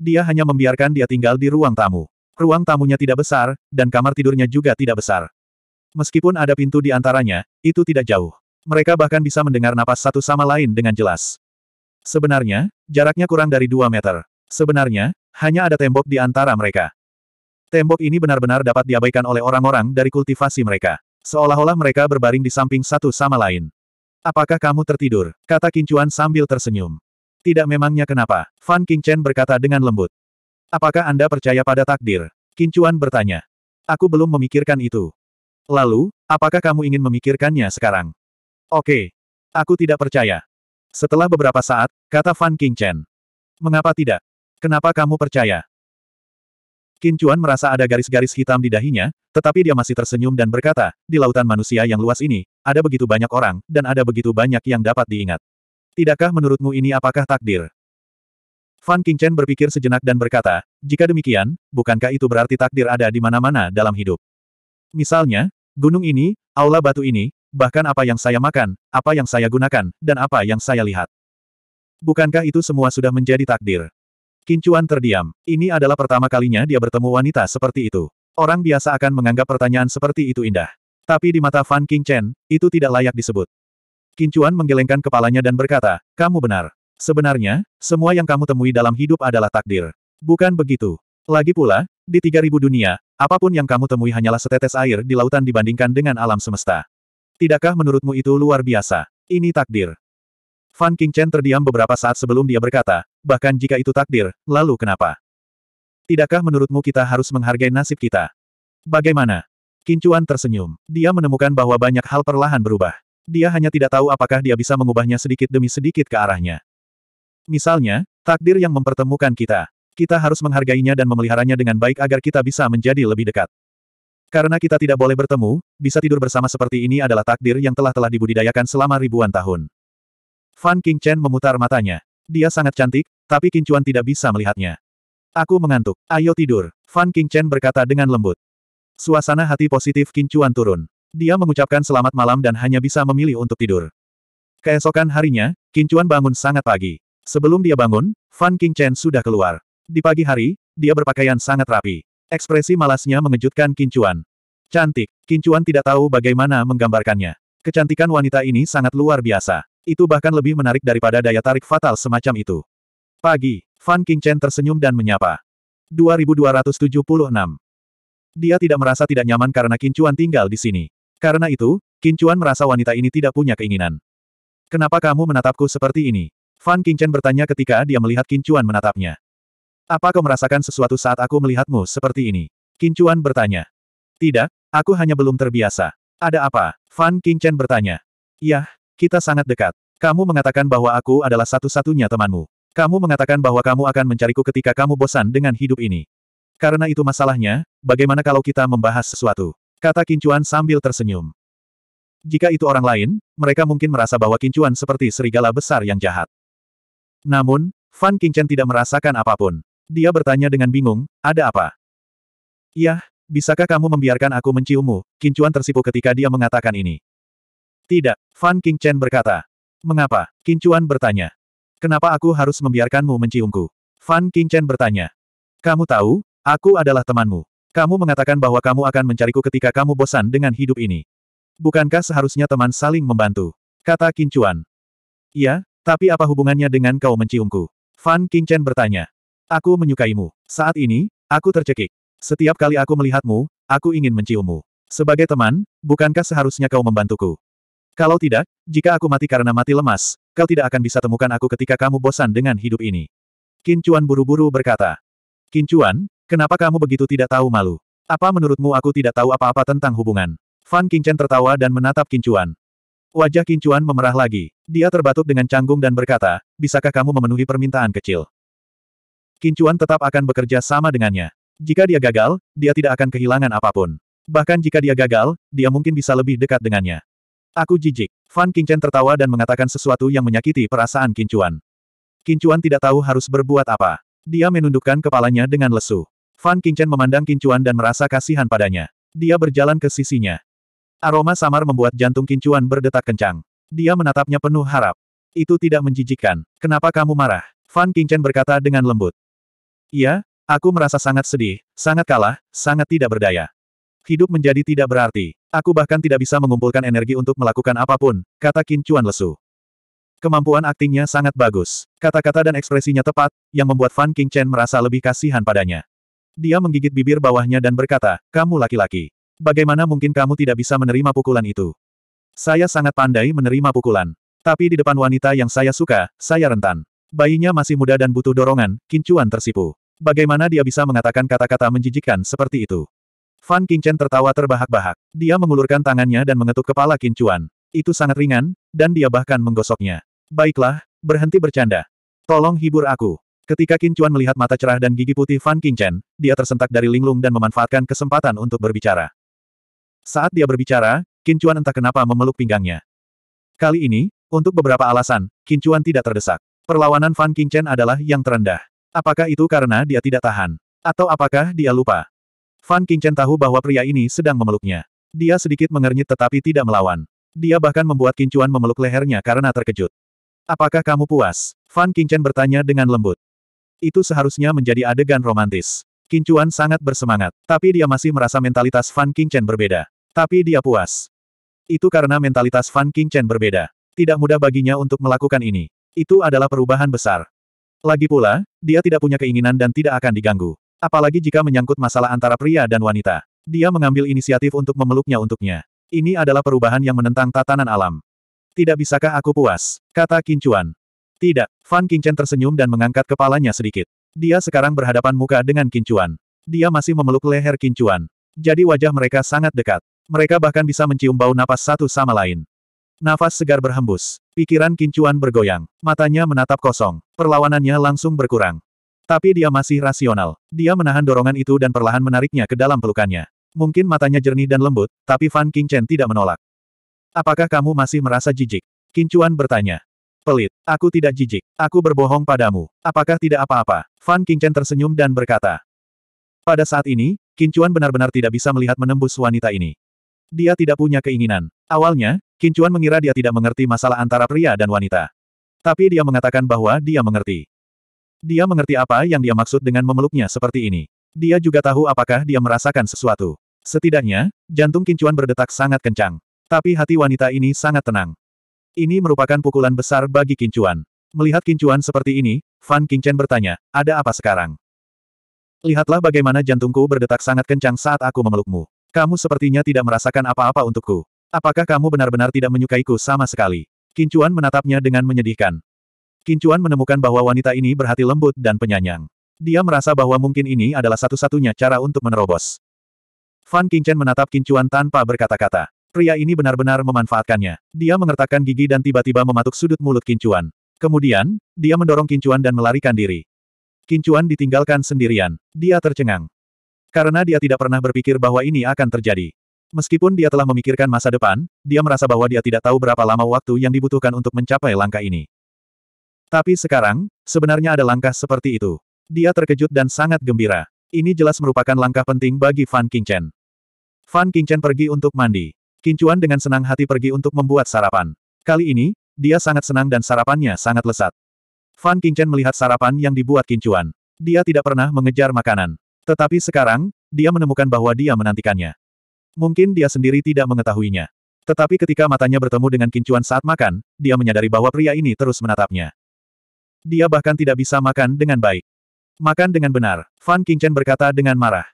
Dia hanya membiarkan dia tinggal di ruang tamu. Ruang tamunya tidak besar, dan kamar tidurnya juga tidak besar. Meskipun ada pintu di antaranya, itu tidak jauh. Mereka bahkan bisa mendengar napas satu sama lain dengan jelas. Sebenarnya, jaraknya kurang dari dua meter. Sebenarnya, hanya ada tembok di antara mereka. Tembok ini benar-benar dapat diabaikan oleh orang-orang dari kultivasi mereka. Seolah-olah mereka berbaring di samping satu sama lain. Apakah kamu tertidur? Kata Kincuan sambil tersenyum. Tidak memangnya kenapa, Fan Chen berkata dengan lembut. Apakah Anda percaya pada takdir? Kincuan bertanya. Aku belum memikirkan itu. Lalu, apakah kamu ingin memikirkannya sekarang? Oke. Aku tidak percaya. Setelah beberapa saat, kata Fan Chen. Mengapa tidak? Kenapa kamu percaya? Kincuan merasa ada garis-garis hitam di dahinya, tetapi dia masih tersenyum dan berkata, di lautan manusia yang luas ini, ada begitu banyak orang, dan ada begitu banyak yang dapat diingat. Tidakkah menurutmu ini apakah takdir? Fan Qingchen berpikir sejenak dan berkata, jika demikian, bukankah itu berarti takdir ada di mana-mana dalam hidup? Misalnya, gunung ini, aula batu ini, bahkan apa yang saya makan, apa yang saya gunakan, dan apa yang saya lihat. Bukankah itu semua sudah menjadi takdir? Kincuan terdiam. Ini adalah pertama kalinya dia bertemu wanita seperti itu. Orang biasa akan menganggap pertanyaan seperti itu indah. Tapi di mata Fan Qingchen, itu tidak layak disebut. Kincuan menggelengkan kepalanya dan berkata, kamu benar. Sebenarnya, semua yang kamu temui dalam hidup adalah takdir. Bukan begitu. Lagi pula, di 3000 dunia, apapun yang kamu temui hanyalah setetes air di lautan dibandingkan dengan alam semesta. Tidakkah menurutmu itu luar biasa? Ini takdir. Fan Qingchen terdiam beberapa saat sebelum dia berkata, bahkan jika itu takdir, lalu kenapa? Tidakkah menurutmu kita harus menghargai nasib kita? Bagaimana? Kincuan tersenyum. Dia menemukan bahwa banyak hal perlahan berubah. Dia hanya tidak tahu apakah dia bisa mengubahnya sedikit demi sedikit ke arahnya. Misalnya, takdir yang mempertemukan kita. Kita harus menghargainya dan memeliharanya dengan baik agar kita bisa menjadi lebih dekat. Karena kita tidak boleh bertemu, bisa tidur bersama seperti ini adalah takdir yang telah-telah dibudidayakan selama ribuan tahun. Fan King Chen memutar matanya. Dia sangat cantik, tapi Chuan tidak bisa melihatnya. Aku mengantuk. Ayo tidur. Fan King Chen berkata dengan lembut. Suasana hati positif Chuan turun. Dia mengucapkan selamat malam dan hanya bisa memilih untuk tidur. Keesokan harinya, Kincuan bangun sangat pagi. Sebelum dia bangun, Fan King Chen sudah keluar. Di pagi hari, dia berpakaian sangat rapi. Ekspresi malasnya mengejutkan Kincuan. Cantik, Kincuan tidak tahu bagaimana menggambarkannya. Kecantikan wanita ini sangat luar biasa. Itu bahkan lebih menarik daripada daya tarik fatal semacam itu. Pagi, Fan King Chen tersenyum dan menyapa. 2276. Dia tidak merasa tidak nyaman karena Kincuan tinggal di sini. Karena itu, Kincuan merasa wanita ini tidak punya keinginan. Kenapa kamu menatapku seperti ini? Fan Kincen bertanya ketika dia melihat Kincuan menatapnya. Apa kau merasakan sesuatu saat aku melihatmu seperti ini? Kincuan bertanya. Tidak, aku hanya belum terbiasa. Ada apa? Fan Kincen bertanya. Yah, kita sangat dekat. Kamu mengatakan bahwa aku adalah satu-satunya temanmu. Kamu mengatakan bahwa kamu akan mencariku ketika kamu bosan dengan hidup ini. Karena itu masalahnya, bagaimana kalau kita membahas sesuatu? Kata Kincuan sambil tersenyum. Jika itu orang lain, mereka mungkin merasa bahwa Kincuan seperti serigala besar yang jahat. Namun, Fan Kincen tidak merasakan apapun. Dia bertanya dengan bingung, ada apa? Yah, bisakah kamu membiarkan aku menciummu? Kincuan tersipu ketika dia mengatakan ini. Tidak, Fan Kincen berkata. Mengapa? Kincuan bertanya. Kenapa aku harus membiarkanmu menciumku? Fan Kincen bertanya. Kamu tahu, aku adalah temanmu. Kamu mengatakan bahwa kamu akan mencariku ketika kamu bosan dengan hidup ini. Bukankah seharusnya teman saling membantu? Kata Kincuan. Iya, tapi apa hubungannya dengan kau menciumku? Fan Qingchen bertanya. Aku menyukaimu. Saat ini, aku tercekik. Setiap kali aku melihatmu, aku ingin menciummu. Sebagai teman, bukankah seharusnya kau membantuku? Kalau tidak, jika aku mati karena mati lemas, kau tidak akan bisa temukan aku ketika kamu bosan dengan hidup ini. Kincuan buru-buru berkata. Kincuan, Kenapa kamu begitu tidak tahu malu? Apa menurutmu aku tidak tahu apa-apa tentang hubungan? Fan Qingchen tertawa dan menatap Kincuan. Wajah Kincuan memerah lagi. Dia terbatuk dengan canggung dan berkata, bisakah kamu memenuhi permintaan kecil? Kincuan tetap akan bekerja sama dengannya. Jika dia gagal, dia tidak akan kehilangan apapun. Bahkan jika dia gagal, dia mungkin bisa lebih dekat dengannya. Aku jijik. Fan Qingchen tertawa dan mengatakan sesuatu yang menyakiti perasaan Kincuan. Kincuan tidak tahu harus berbuat apa. Dia menundukkan kepalanya dengan lesu. Fan Qingchen memandang Kincuan dan merasa kasihan padanya. Dia berjalan ke sisinya. Aroma samar membuat jantung Kincuan berdetak kencang. Dia menatapnya penuh harap. Itu tidak menjijikkan. Kenapa kamu marah? Fan Qingchen berkata dengan lembut. Iya, aku merasa sangat sedih, sangat kalah, sangat tidak berdaya. Hidup menjadi tidak berarti. Aku bahkan tidak bisa mengumpulkan energi untuk melakukan apapun, kata Kincuan lesu. Kemampuan aktingnya sangat bagus. Kata-kata dan ekspresinya tepat, yang membuat Fan Qingchen merasa lebih kasihan padanya. Dia menggigit bibir bawahnya dan berkata, kamu laki-laki. Bagaimana mungkin kamu tidak bisa menerima pukulan itu? Saya sangat pandai menerima pukulan. Tapi di depan wanita yang saya suka, saya rentan. Bayinya masih muda dan butuh dorongan, Kincuan tersipu. Bagaimana dia bisa mengatakan kata-kata menjijikkan seperti itu? Fan Qingchen tertawa terbahak-bahak. Dia mengulurkan tangannya dan mengetuk kepala Kincuan. Itu sangat ringan, dan dia bahkan menggosoknya. Baiklah, berhenti bercanda. Tolong hibur aku. Ketika Qin Chuan melihat mata cerah dan gigi putih Fan Qingchen, dia tersentak dari linglung dan memanfaatkan kesempatan untuk berbicara. Saat dia berbicara, Qin Chuan entah kenapa memeluk pinggangnya. Kali ini, untuk beberapa alasan, Qin Chuan tidak terdesak. Perlawanan Fan Qingchen adalah yang terendah. Apakah itu karena dia tidak tahan? Atau apakah dia lupa? Fan Qingchen tahu bahwa pria ini sedang memeluknya. Dia sedikit mengernyit tetapi tidak melawan. Dia bahkan membuat Qin Chuan memeluk lehernya karena terkejut. Apakah kamu puas? Fan Qingchen bertanya dengan lembut. Itu seharusnya menjadi adegan romantis. Kincuan sangat bersemangat, tapi dia masih merasa mentalitas Fan Chen berbeda. Tapi dia puas. Itu karena mentalitas Fan Chen berbeda. Tidak mudah baginya untuk melakukan ini. Itu adalah perubahan besar. Lagi pula, dia tidak punya keinginan dan tidak akan diganggu. Apalagi jika menyangkut masalah antara pria dan wanita. Dia mengambil inisiatif untuk memeluknya untuknya. Ini adalah perubahan yang menentang tatanan alam. Tidak bisakah aku puas? Kata Kincuan. Tidak, Fan Qingchen tersenyum dan mengangkat kepalanya sedikit. Dia sekarang berhadapan muka dengan Kincuan. Dia masih memeluk leher Kincuan. Jadi wajah mereka sangat dekat. Mereka bahkan bisa mencium bau napas satu sama lain. Nafas segar berhembus. Pikiran Kincuan bergoyang. Matanya menatap kosong. Perlawanannya langsung berkurang. Tapi dia masih rasional. Dia menahan dorongan itu dan perlahan menariknya ke dalam pelukannya. Mungkin matanya jernih dan lembut, tapi Fan Qingchen tidak menolak. Apakah kamu masih merasa jijik? Kincuan bertanya pelit. Aku tidak jijik. Aku berbohong padamu. Apakah tidak apa-apa? Fan Qingchen tersenyum dan berkata. Pada saat ini, Kincuan benar-benar tidak bisa melihat menembus wanita ini. Dia tidak punya keinginan. Awalnya, Kincuan mengira dia tidak mengerti masalah antara pria dan wanita. Tapi dia mengatakan bahwa dia mengerti. Dia mengerti apa yang dia maksud dengan memeluknya seperti ini. Dia juga tahu apakah dia merasakan sesuatu. Setidaknya, jantung Kincuan berdetak sangat kencang. Tapi hati wanita ini sangat tenang. Ini merupakan pukulan besar bagi Kincuan. Melihat Kincuan seperti ini, Fan Qingchen bertanya, ada apa sekarang? Lihatlah bagaimana jantungku berdetak sangat kencang saat aku memelukmu. Kamu sepertinya tidak merasakan apa-apa untukku. Apakah kamu benar-benar tidak menyukaiku sama sekali? Kincuan menatapnya dengan menyedihkan. Kincuan menemukan bahwa wanita ini berhati lembut dan penyanyang. Dia merasa bahwa mungkin ini adalah satu-satunya cara untuk menerobos. Fan Qingchen menatap Kincuan tanpa berkata-kata. Pria ini benar-benar memanfaatkannya. Dia mengertakkan gigi dan tiba-tiba mematuk sudut mulut Kincuan. Kemudian, dia mendorong Kincuan dan melarikan diri. Kincuan ditinggalkan sendirian. Dia tercengang. Karena dia tidak pernah berpikir bahwa ini akan terjadi. Meskipun dia telah memikirkan masa depan, dia merasa bahwa dia tidak tahu berapa lama waktu yang dibutuhkan untuk mencapai langkah ini. Tapi sekarang, sebenarnya ada langkah seperti itu. Dia terkejut dan sangat gembira. Ini jelas merupakan langkah penting bagi Fan Qingchen. Fan Qingchen pergi untuk mandi. Kincuan dengan senang hati pergi untuk membuat sarapan. Kali ini, dia sangat senang dan sarapannya sangat lesat. Fan Qingchen melihat sarapan yang dibuat Kincuan. Dia tidak pernah mengejar makanan. Tetapi sekarang, dia menemukan bahwa dia menantikannya. Mungkin dia sendiri tidak mengetahuinya. Tetapi ketika matanya bertemu dengan Kincuan saat makan, dia menyadari bahwa pria ini terus menatapnya. Dia bahkan tidak bisa makan dengan baik. Makan dengan benar, Fan Qingchen berkata dengan marah.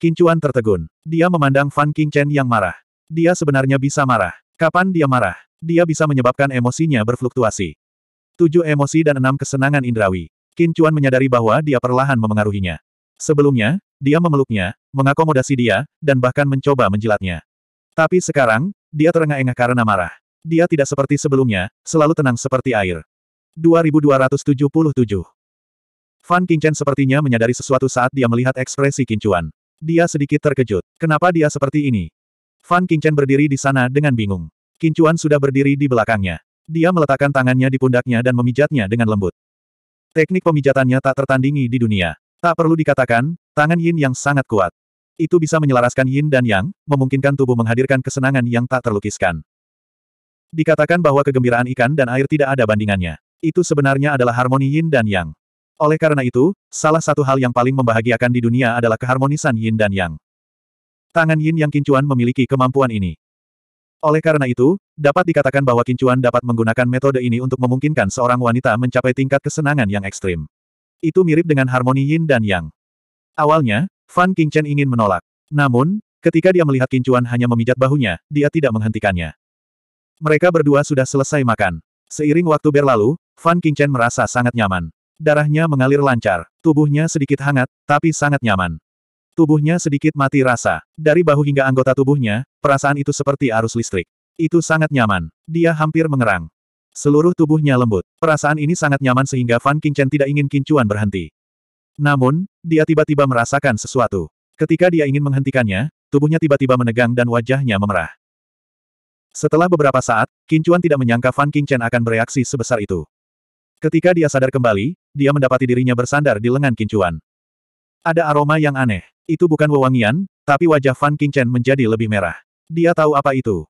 Kincuan tertegun. Dia memandang Fan Qingchen yang marah. Dia sebenarnya bisa marah. Kapan dia marah? Dia bisa menyebabkan emosinya berfluktuasi. Tujuh emosi dan enam kesenangan indrawi. Qin Chuan menyadari bahwa dia perlahan memengaruhinya. Sebelumnya, dia memeluknya, mengakomodasi dia, dan bahkan mencoba menjilatnya. Tapi sekarang, dia terengah-engah karena marah. Dia tidak seperti sebelumnya, selalu tenang seperti air. 2277 Fan Qingchen sepertinya menyadari sesuatu saat dia melihat ekspresi Qin Chuan. Dia sedikit terkejut. Kenapa dia seperti ini? Fan Qingchen berdiri di sana dengan bingung. Kincuan sudah berdiri di belakangnya. Dia meletakkan tangannya di pundaknya dan memijatnya dengan lembut. Teknik pemijatannya tak tertandingi di dunia. Tak perlu dikatakan, tangan Yin yang sangat kuat. Itu bisa menyelaraskan Yin dan Yang, memungkinkan tubuh menghadirkan kesenangan yang tak terlukiskan. Dikatakan bahwa kegembiraan ikan dan air tidak ada bandingannya. Itu sebenarnya adalah harmoni Yin dan Yang. Oleh karena itu, salah satu hal yang paling membahagiakan di dunia adalah keharmonisan Yin dan Yang. Tangan Yin Yang Kincuan memiliki kemampuan ini. Oleh karena itu, dapat dikatakan bahwa Kincuan dapat menggunakan metode ini untuk memungkinkan seorang wanita mencapai tingkat kesenangan yang ekstrim. Itu mirip dengan harmoni Yin dan Yang. Awalnya, Fan Qingchen ingin menolak. Namun, ketika dia melihat Kincuan hanya memijat bahunya, dia tidak menghentikannya. Mereka berdua sudah selesai makan. Seiring waktu berlalu, Fan Qingchen merasa sangat nyaman. Darahnya mengalir lancar, tubuhnya sedikit hangat, tapi sangat nyaman. Tubuhnya sedikit mati rasa. Dari bahu hingga anggota tubuhnya, perasaan itu seperti arus listrik. Itu sangat nyaman. Dia hampir mengerang. Seluruh tubuhnya lembut. Perasaan ini sangat nyaman sehingga Fan Qingchen tidak ingin Kincuan berhenti. Namun, dia tiba-tiba merasakan sesuatu. Ketika dia ingin menghentikannya, tubuhnya tiba-tiba menegang dan wajahnya memerah. Setelah beberapa saat, Kincuan tidak menyangka Fan Qingchen akan bereaksi sebesar itu. Ketika dia sadar kembali, dia mendapati dirinya bersandar di lengan Kincuan. Ada aroma yang aneh. Itu bukan wewangian, tapi wajah Fan Qingchen menjadi lebih merah. Dia tahu apa itu.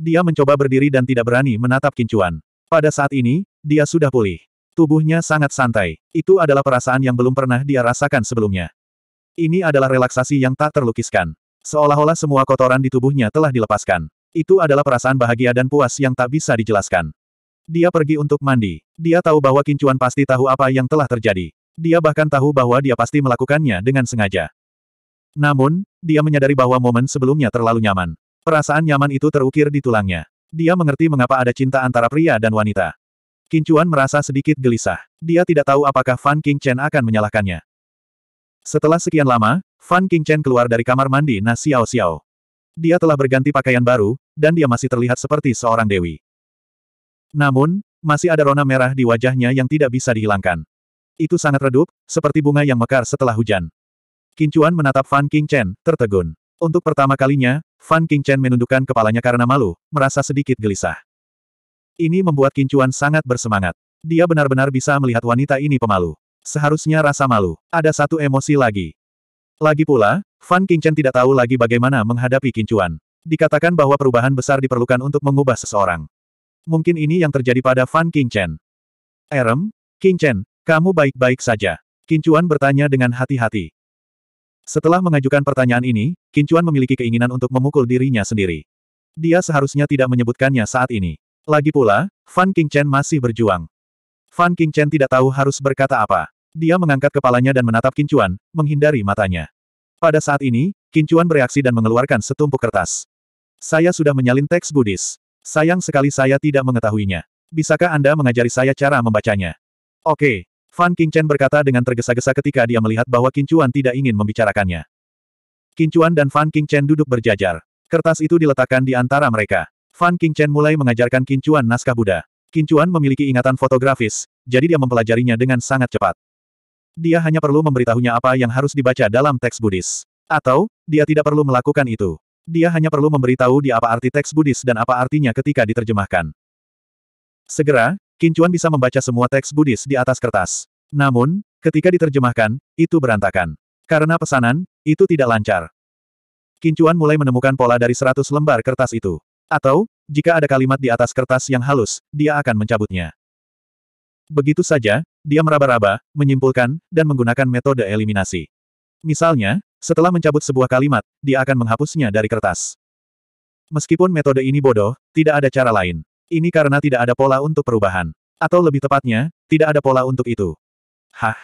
Dia mencoba berdiri dan tidak berani menatap Kincuan. Pada saat ini, dia sudah pulih. Tubuhnya sangat santai. Itu adalah perasaan yang belum pernah dia rasakan sebelumnya. Ini adalah relaksasi yang tak terlukiskan. Seolah-olah semua kotoran di tubuhnya telah dilepaskan. Itu adalah perasaan bahagia dan puas yang tak bisa dijelaskan. Dia pergi untuk mandi. Dia tahu bahwa Kincuan pasti tahu apa yang telah terjadi. Dia bahkan tahu bahwa dia pasti melakukannya dengan sengaja. Namun, dia menyadari bahwa momen sebelumnya terlalu nyaman. Perasaan nyaman itu terukir di tulangnya. Dia mengerti mengapa ada cinta antara pria dan wanita. Kincuan merasa sedikit gelisah. Dia tidak tahu apakah Fan King Chen akan menyalahkannya. Setelah sekian lama, Fan King Chen keluar dari kamar mandi Na Xiao Xiao. Dia telah berganti pakaian baru, dan dia masih terlihat seperti seorang dewi. Namun, masih ada rona merah di wajahnya yang tidak bisa dihilangkan. Itu sangat redup, seperti bunga yang mekar setelah hujan. Kincuan menatap Fan King Chen, tertegun. Untuk pertama kalinya, Fan King Chen menundukkan kepalanya karena malu, merasa sedikit gelisah. Ini membuat Kincuan sangat bersemangat. Dia benar-benar bisa melihat wanita ini pemalu. Seharusnya rasa malu. Ada satu emosi lagi. Lagi pula, Fan King Chen tidak tahu lagi bagaimana menghadapi Kincuan. Dikatakan bahwa perubahan besar diperlukan untuk mengubah seseorang. Mungkin ini yang terjadi pada Fan King Chen. Erem, Chen, kamu baik-baik saja. Kincuan bertanya dengan hati-hati. Setelah mengajukan pertanyaan ini, Kincuan memiliki keinginan untuk memukul dirinya sendiri. Dia seharusnya tidak menyebutkannya saat ini. Lagi pula, Fan Qingchen masih berjuang. Fan Qingchen tidak tahu harus berkata apa. Dia mengangkat kepalanya dan menatap Kincuan, menghindari matanya. Pada saat ini, Kincuan bereaksi dan mengeluarkan setumpuk kertas. Saya sudah menyalin teks Buddhis. Sayang sekali saya tidak mengetahuinya. Bisakah Anda mengajari saya cara membacanya? Oke, Fan Qingchen berkata dengan tergesa-gesa ketika dia melihat bahwa Kincuan tidak ingin membicarakannya. Kincuan dan Fan Qingchen duduk berjajar. Kertas itu diletakkan di antara mereka. Fan Qingchen mulai mengajarkan Kincuan naskah Buddha. Kincuan memiliki ingatan fotografis, jadi dia mempelajarinya dengan sangat cepat. Dia hanya perlu memberitahunya apa yang harus dibaca dalam teks Buddhis. Atau, dia tidak perlu melakukan itu. Dia hanya perlu memberitahu dia apa arti teks Buddhis dan apa artinya ketika diterjemahkan. Segera, Kincuan bisa membaca semua teks Buddhis di atas kertas. Namun, ketika diterjemahkan, itu berantakan. Karena pesanan, itu tidak lancar. Kincuan mulai menemukan pola dari seratus lembar kertas itu. Atau, jika ada kalimat di atas kertas yang halus, dia akan mencabutnya. Begitu saja, dia meraba-raba, menyimpulkan, dan menggunakan metode eliminasi. Misalnya, setelah mencabut sebuah kalimat, dia akan menghapusnya dari kertas. Meskipun metode ini bodoh, tidak ada cara lain. Ini karena tidak ada pola untuk perubahan. Atau lebih tepatnya, tidak ada pola untuk itu. Hah?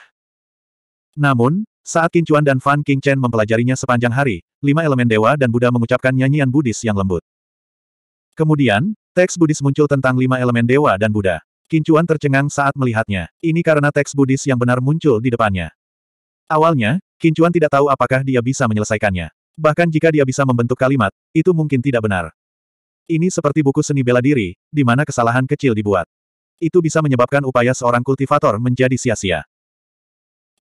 Namun, saat Qin dan Fan King Chen mempelajarinya sepanjang hari, lima elemen dewa dan Buddha mengucapkan nyanyian Buddhis yang lembut. Kemudian, teks Buddhis muncul tentang lima elemen dewa dan Buddha. Qin tercengang saat melihatnya. Ini karena teks Buddhis yang benar muncul di depannya. Awalnya, Qin tidak tahu apakah dia bisa menyelesaikannya. Bahkan jika dia bisa membentuk kalimat, itu mungkin tidak benar. Ini seperti buku seni bela diri, di mana kesalahan kecil dibuat. Itu bisa menyebabkan upaya seorang kultivator menjadi sia-sia.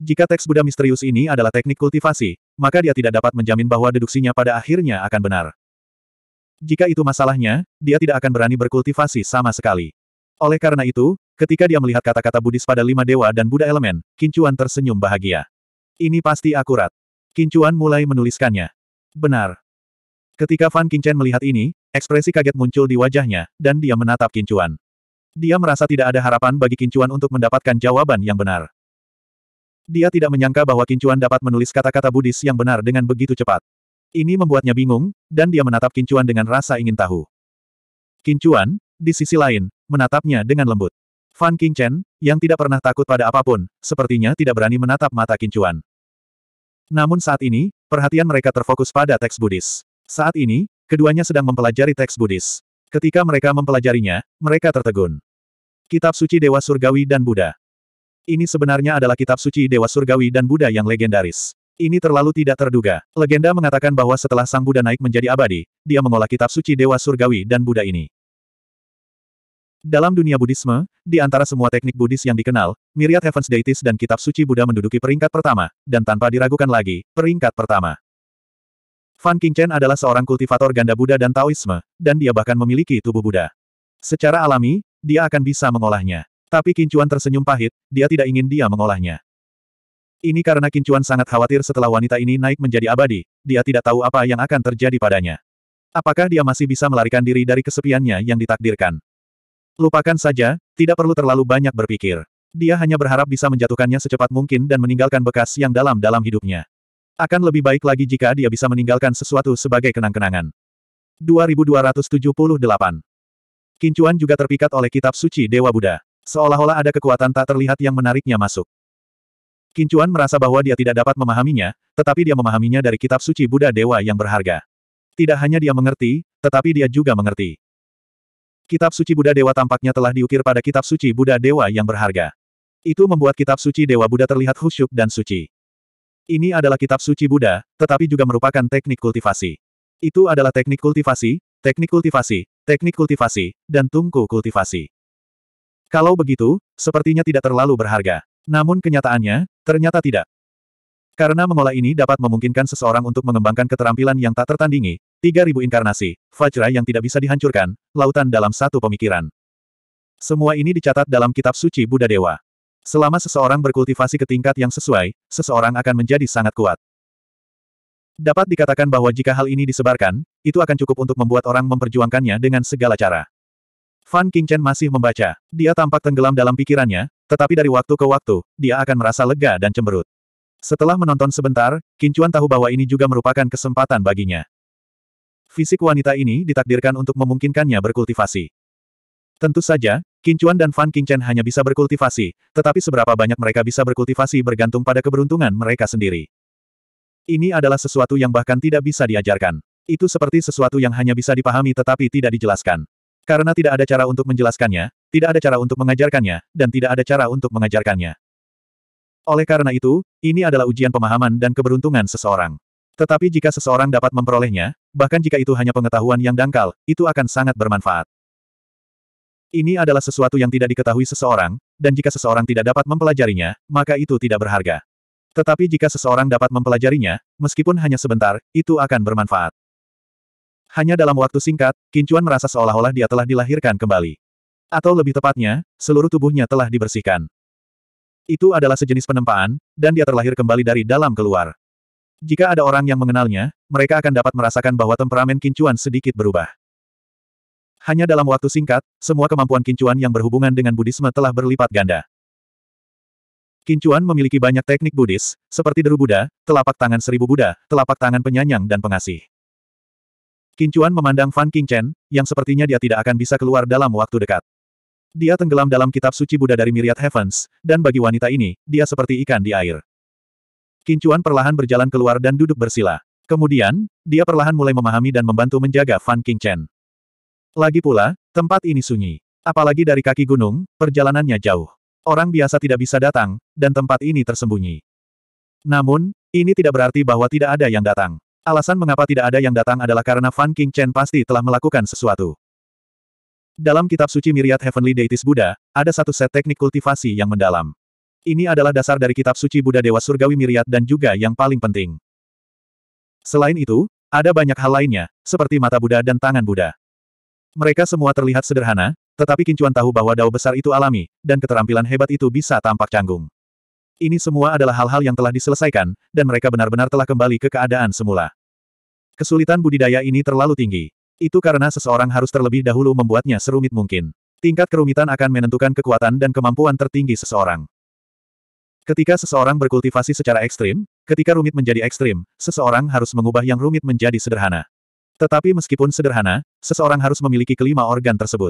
Jika teks Buddha misterius ini adalah teknik kultivasi, maka dia tidak dapat menjamin bahwa deduksinya pada akhirnya akan benar. Jika itu masalahnya, dia tidak akan berani berkultivasi sama sekali. Oleh karena itu, ketika dia melihat kata-kata Buddhis pada lima dewa dan Buddha elemen, Kincuan tersenyum bahagia. Ini pasti akurat. Kincuan mulai menuliskannya. Benar. Ketika Fan Kinchen melihat ini, Ekspresi kaget muncul di wajahnya, dan dia menatap Kincuan. Dia merasa tidak ada harapan bagi Kincuan untuk mendapatkan jawaban yang benar. Dia tidak menyangka bahwa Kincuan dapat menulis kata-kata Buddhis yang benar dengan begitu cepat. Ini membuatnya bingung, dan dia menatap Kincuan dengan rasa ingin tahu. Kincuan, di sisi lain, menatapnya dengan lembut. Fan Qingchen, yang tidak pernah takut pada apapun, sepertinya tidak berani menatap mata Kincuan. Namun saat ini, perhatian mereka terfokus pada teks Buddhis. Saat ini, Keduanya sedang mempelajari teks Buddhis. Ketika mereka mempelajarinya, mereka tertegun. Kitab Suci Dewa Surgawi dan Buddha. Ini sebenarnya adalah kitab suci Dewa Surgawi dan Buddha yang legendaris. Ini terlalu tidak terduga. Legenda mengatakan bahwa setelah Sang Buddha naik menjadi abadi, dia mengolah kitab suci Dewa Surgawi dan Buddha ini. Dalam dunia Buddhisme, di antara semua teknik Buddhis yang dikenal, Myriad Heavens Deities dan Kitab Suci Buddha menduduki peringkat pertama, dan tanpa diragukan lagi, peringkat pertama. Fan Qingchen adalah seorang kultivator ganda Buddha dan Taoisme, dan dia bahkan memiliki tubuh Buddha. Secara alami, dia akan bisa mengolahnya. Tapi Kincuan tersenyum pahit, dia tidak ingin dia mengolahnya. Ini karena Kincuan sangat khawatir setelah wanita ini naik menjadi abadi, dia tidak tahu apa yang akan terjadi padanya. Apakah dia masih bisa melarikan diri dari kesepiannya yang ditakdirkan? Lupakan saja, tidak perlu terlalu banyak berpikir. Dia hanya berharap bisa menjatuhkannya secepat mungkin dan meninggalkan bekas yang dalam dalam hidupnya. Akan lebih baik lagi jika dia bisa meninggalkan sesuatu sebagai kenang-kenangan. 2278 Kincuan juga terpikat oleh kitab suci Dewa Buddha. Seolah-olah ada kekuatan tak terlihat yang menariknya masuk. Kincuan merasa bahwa dia tidak dapat memahaminya, tetapi dia memahaminya dari kitab suci Buddha Dewa yang berharga. Tidak hanya dia mengerti, tetapi dia juga mengerti. Kitab suci Buddha Dewa tampaknya telah diukir pada kitab suci Buddha Dewa yang berharga. Itu membuat kitab suci Dewa Buddha terlihat khusyuk dan suci. Ini adalah kitab suci Buddha, tetapi juga merupakan teknik kultivasi. Itu adalah teknik kultivasi, teknik kultivasi, teknik kultivasi, dan tungku kultivasi. Kalau begitu, sepertinya tidak terlalu berharga. Namun kenyataannya, ternyata tidak. Karena mengolah ini dapat memungkinkan seseorang untuk mengembangkan keterampilan yang tak tertandingi, 3000 inkarnasi, fajra yang tidak bisa dihancurkan, lautan dalam satu pemikiran. Semua ini dicatat dalam kitab suci Buddha Dewa. Selama seseorang berkultivasi ke tingkat yang sesuai, seseorang akan menjadi sangat kuat. Dapat dikatakan bahwa jika hal ini disebarkan, itu akan cukup untuk membuat orang memperjuangkannya dengan segala cara. Fan Qingchen masih membaca. Dia tampak tenggelam dalam pikirannya, tetapi dari waktu ke waktu, dia akan merasa lega dan cemberut. Setelah menonton sebentar, Qingchuan tahu bahwa ini juga merupakan kesempatan baginya. Fisik wanita ini ditakdirkan untuk memungkinkannya berkultivasi. Tentu saja, Kincuan dan Fan Kincen hanya bisa berkultivasi, tetapi seberapa banyak mereka bisa berkultivasi bergantung pada keberuntungan mereka sendiri. Ini adalah sesuatu yang bahkan tidak bisa diajarkan. Itu seperti sesuatu yang hanya bisa dipahami tetapi tidak dijelaskan. Karena tidak ada cara untuk menjelaskannya, tidak ada cara untuk mengajarkannya, dan tidak ada cara untuk mengajarkannya. Oleh karena itu, ini adalah ujian pemahaman dan keberuntungan seseorang. Tetapi jika seseorang dapat memperolehnya, bahkan jika itu hanya pengetahuan yang dangkal, itu akan sangat bermanfaat. Ini adalah sesuatu yang tidak diketahui seseorang, dan jika seseorang tidak dapat mempelajarinya, maka itu tidak berharga. Tetapi jika seseorang dapat mempelajarinya, meskipun hanya sebentar, itu akan bermanfaat. Hanya dalam waktu singkat, Kincuan merasa seolah-olah dia telah dilahirkan kembali. Atau lebih tepatnya, seluruh tubuhnya telah dibersihkan. Itu adalah sejenis penempaan, dan dia terlahir kembali dari dalam keluar. Jika ada orang yang mengenalnya, mereka akan dapat merasakan bahwa temperamen Kincuan sedikit berubah. Hanya dalam waktu singkat, semua kemampuan Kincuan yang berhubungan dengan Budisme telah berlipat ganda. Kincuan memiliki banyak teknik Buddhis, seperti deru Buddha, telapak tangan seribu Buddha, telapak tangan penyanyang dan pengasih. Kincuan memandang Fan Qingchen, yang sepertinya dia tidak akan bisa keluar dalam waktu dekat. Dia tenggelam dalam kitab suci Buddha dari Myriad Heavens, dan bagi wanita ini, dia seperti ikan di air. Kincuan perlahan berjalan keluar dan duduk bersila. Kemudian, dia perlahan mulai memahami dan membantu menjaga Fan Qingchen. Lagi pula, tempat ini sunyi. Apalagi dari kaki gunung, perjalanannya jauh. Orang biasa tidak bisa datang, dan tempat ini tersembunyi. Namun, ini tidak berarti bahwa tidak ada yang datang. Alasan mengapa tidak ada yang datang adalah karena Fan King Chen pasti telah melakukan sesuatu. Dalam kitab suci Myriad Heavenly Deities Buddha, ada satu set teknik kultivasi yang mendalam. Ini adalah dasar dari kitab suci Buddha Dewa Surgawi Myriad dan juga yang paling penting. Selain itu, ada banyak hal lainnya, seperti mata Buddha dan tangan Buddha. Mereka semua terlihat sederhana, tetapi Kincuan tahu bahwa dao besar itu alami, dan keterampilan hebat itu bisa tampak canggung. Ini semua adalah hal-hal yang telah diselesaikan, dan mereka benar-benar telah kembali ke keadaan semula. Kesulitan budidaya ini terlalu tinggi. Itu karena seseorang harus terlebih dahulu membuatnya serumit mungkin. Tingkat kerumitan akan menentukan kekuatan dan kemampuan tertinggi seseorang. Ketika seseorang berkultivasi secara ekstrim, ketika rumit menjadi ekstrim, seseorang harus mengubah yang rumit menjadi sederhana. Tetapi meskipun sederhana, seseorang harus memiliki kelima organ tersebut.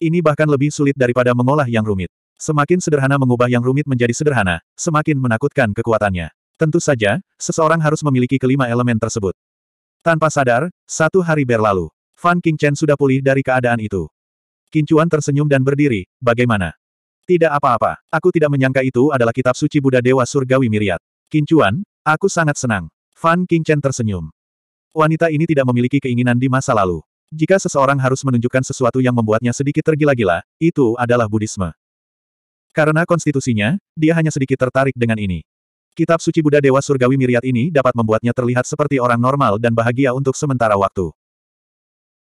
Ini bahkan lebih sulit daripada mengolah yang rumit. Semakin sederhana mengubah yang rumit menjadi sederhana, semakin menakutkan kekuatannya. Tentu saja, seseorang harus memiliki kelima elemen tersebut. Tanpa sadar, satu hari berlalu. Fan King Chen sudah pulih dari keadaan itu. Kincuan tersenyum dan berdiri, bagaimana? Tidak apa-apa, aku tidak menyangka itu adalah kitab suci Buddha Dewa Surgawi Miriat. Kincuan, aku sangat senang. Fan King Chen tersenyum. Wanita ini tidak memiliki keinginan di masa lalu. Jika seseorang harus menunjukkan sesuatu yang membuatnya sedikit tergila-gila, itu adalah Buddhisme. Karena konstitusinya, dia hanya sedikit tertarik dengan ini. Kitab suci Buddha Dewa Surgawi Miriat ini dapat membuatnya terlihat seperti orang normal dan bahagia untuk sementara waktu.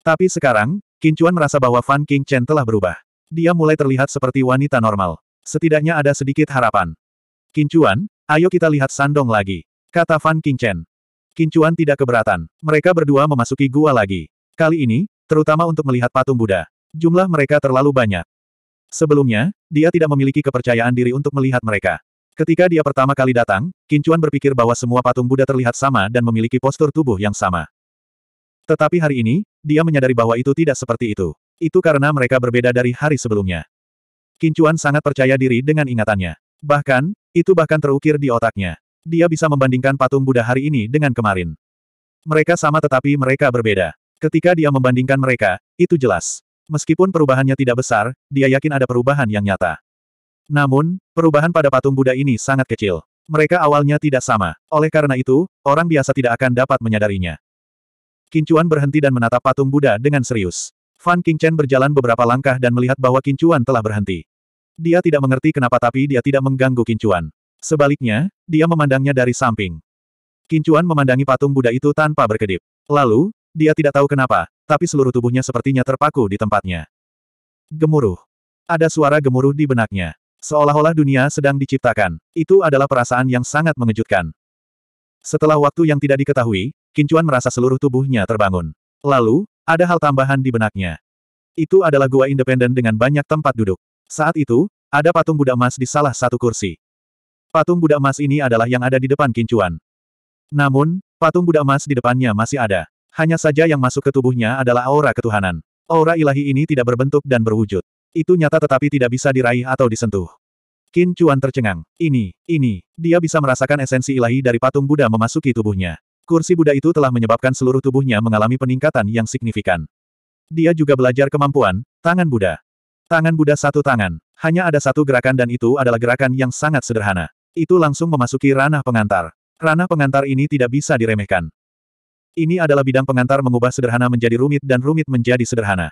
Tapi sekarang, Kincuan merasa bahwa Fan King Chen telah berubah. Dia mulai terlihat seperti wanita normal. Setidaknya ada sedikit harapan. Kincuan, ayo kita lihat Sandong lagi. Kata Fan King Chen. Kincuan tidak keberatan. Mereka berdua memasuki gua lagi. Kali ini, terutama untuk melihat patung Buddha. Jumlah mereka terlalu banyak. Sebelumnya, dia tidak memiliki kepercayaan diri untuk melihat mereka. Ketika dia pertama kali datang, Kincuan berpikir bahwa semua patung Buddha terlihat sama dan memiliki postur tubuh yang sama. Tetapi hari ini, dia menyadari bahwa itu tidak seperti itu. Itu karena mereka berbeda dari hari sebelumnya. Kincuan sangat percaya diri dengan ingatannya. Bahkan, itu bahkan terukir di otaknya. Dia bisa membandingkan patung Buddha hari ini dengan kemarin. Mereka sama tetapi mereka berbeda. Ketika dia membandingkan mereka, itu jelas. Meskipun perubahannya tidak besar, dia yakin ada perubahan yang nyata. Namun, perubahan pada patung Buddha ini sangat kecil. Mereka awalnya tidak sama. Oleh karena itu, orang biasa tidak akan dapat menyadarinya. Kincuan berhenti dan menatap patung Buddha dengan serius. Fan Qingchen berjalan beberapa langkah dan melihat bahwa Kincuan telah berhenti. Dia tidak mengerti kenapa tapi dia tidak mengganggu Kincuan. Sebaliknya, dia memandangnya dari samping. Kincuan memandangi patung Buddha itu tanpa berkedip. Lalu, dia tidak tahu kenapa, tapi seluruh tubuhnya sepertinya terpaku di tempatnya. Gemuruh. Ada suara gemuruh di benaknya. Seolah-olah dunia sedang diciptakan. Itu adalah perasaan yang sangat mengejutkan. Setelah waktu yang tidak diketahui, Kincuan merasa seluruh tubuhnya terbangun. Lalu, ada hal tambahan di benaknya. Itu adalah gua independen dengan banyak tempat duduk. Saat itu, ada patung Buddha emas di salah satu kursi. Patung Buddha emas ini adalah yang ada di depan kincuan. Namun, patung Buddha emas di depannya masih ada. Hanya saja yang masuk ke tubuhnya adalah aura ketuhanan. Aura ilahi ini tidak berbentuk dan berwujud. Itu nyata tetapi tidak bisa diraih atau disentuh. Kincuan tercengang. Ini, ini, dia bisa merasakan esensi ilahi dari patung Buddha memasuki tubuhnya. Kursi Buddha itu telah menyebabkan seluruh tubuhnya mengalami peningkatan yang signifikan. Dia juga belajar kemampuan, tangan Buddha. Tangan Buddha satu tangan. Hanya ada satu gerakan dan itu adalah gerakan yang sangat sederhana. Itu langsung memasuki ranah pengantar. Ranah pengantar ini tidak bisa diremehkan. Ini adalah bidang pengantar mengubah sederhana menjadi rumit dan rumit menjadi sederhana.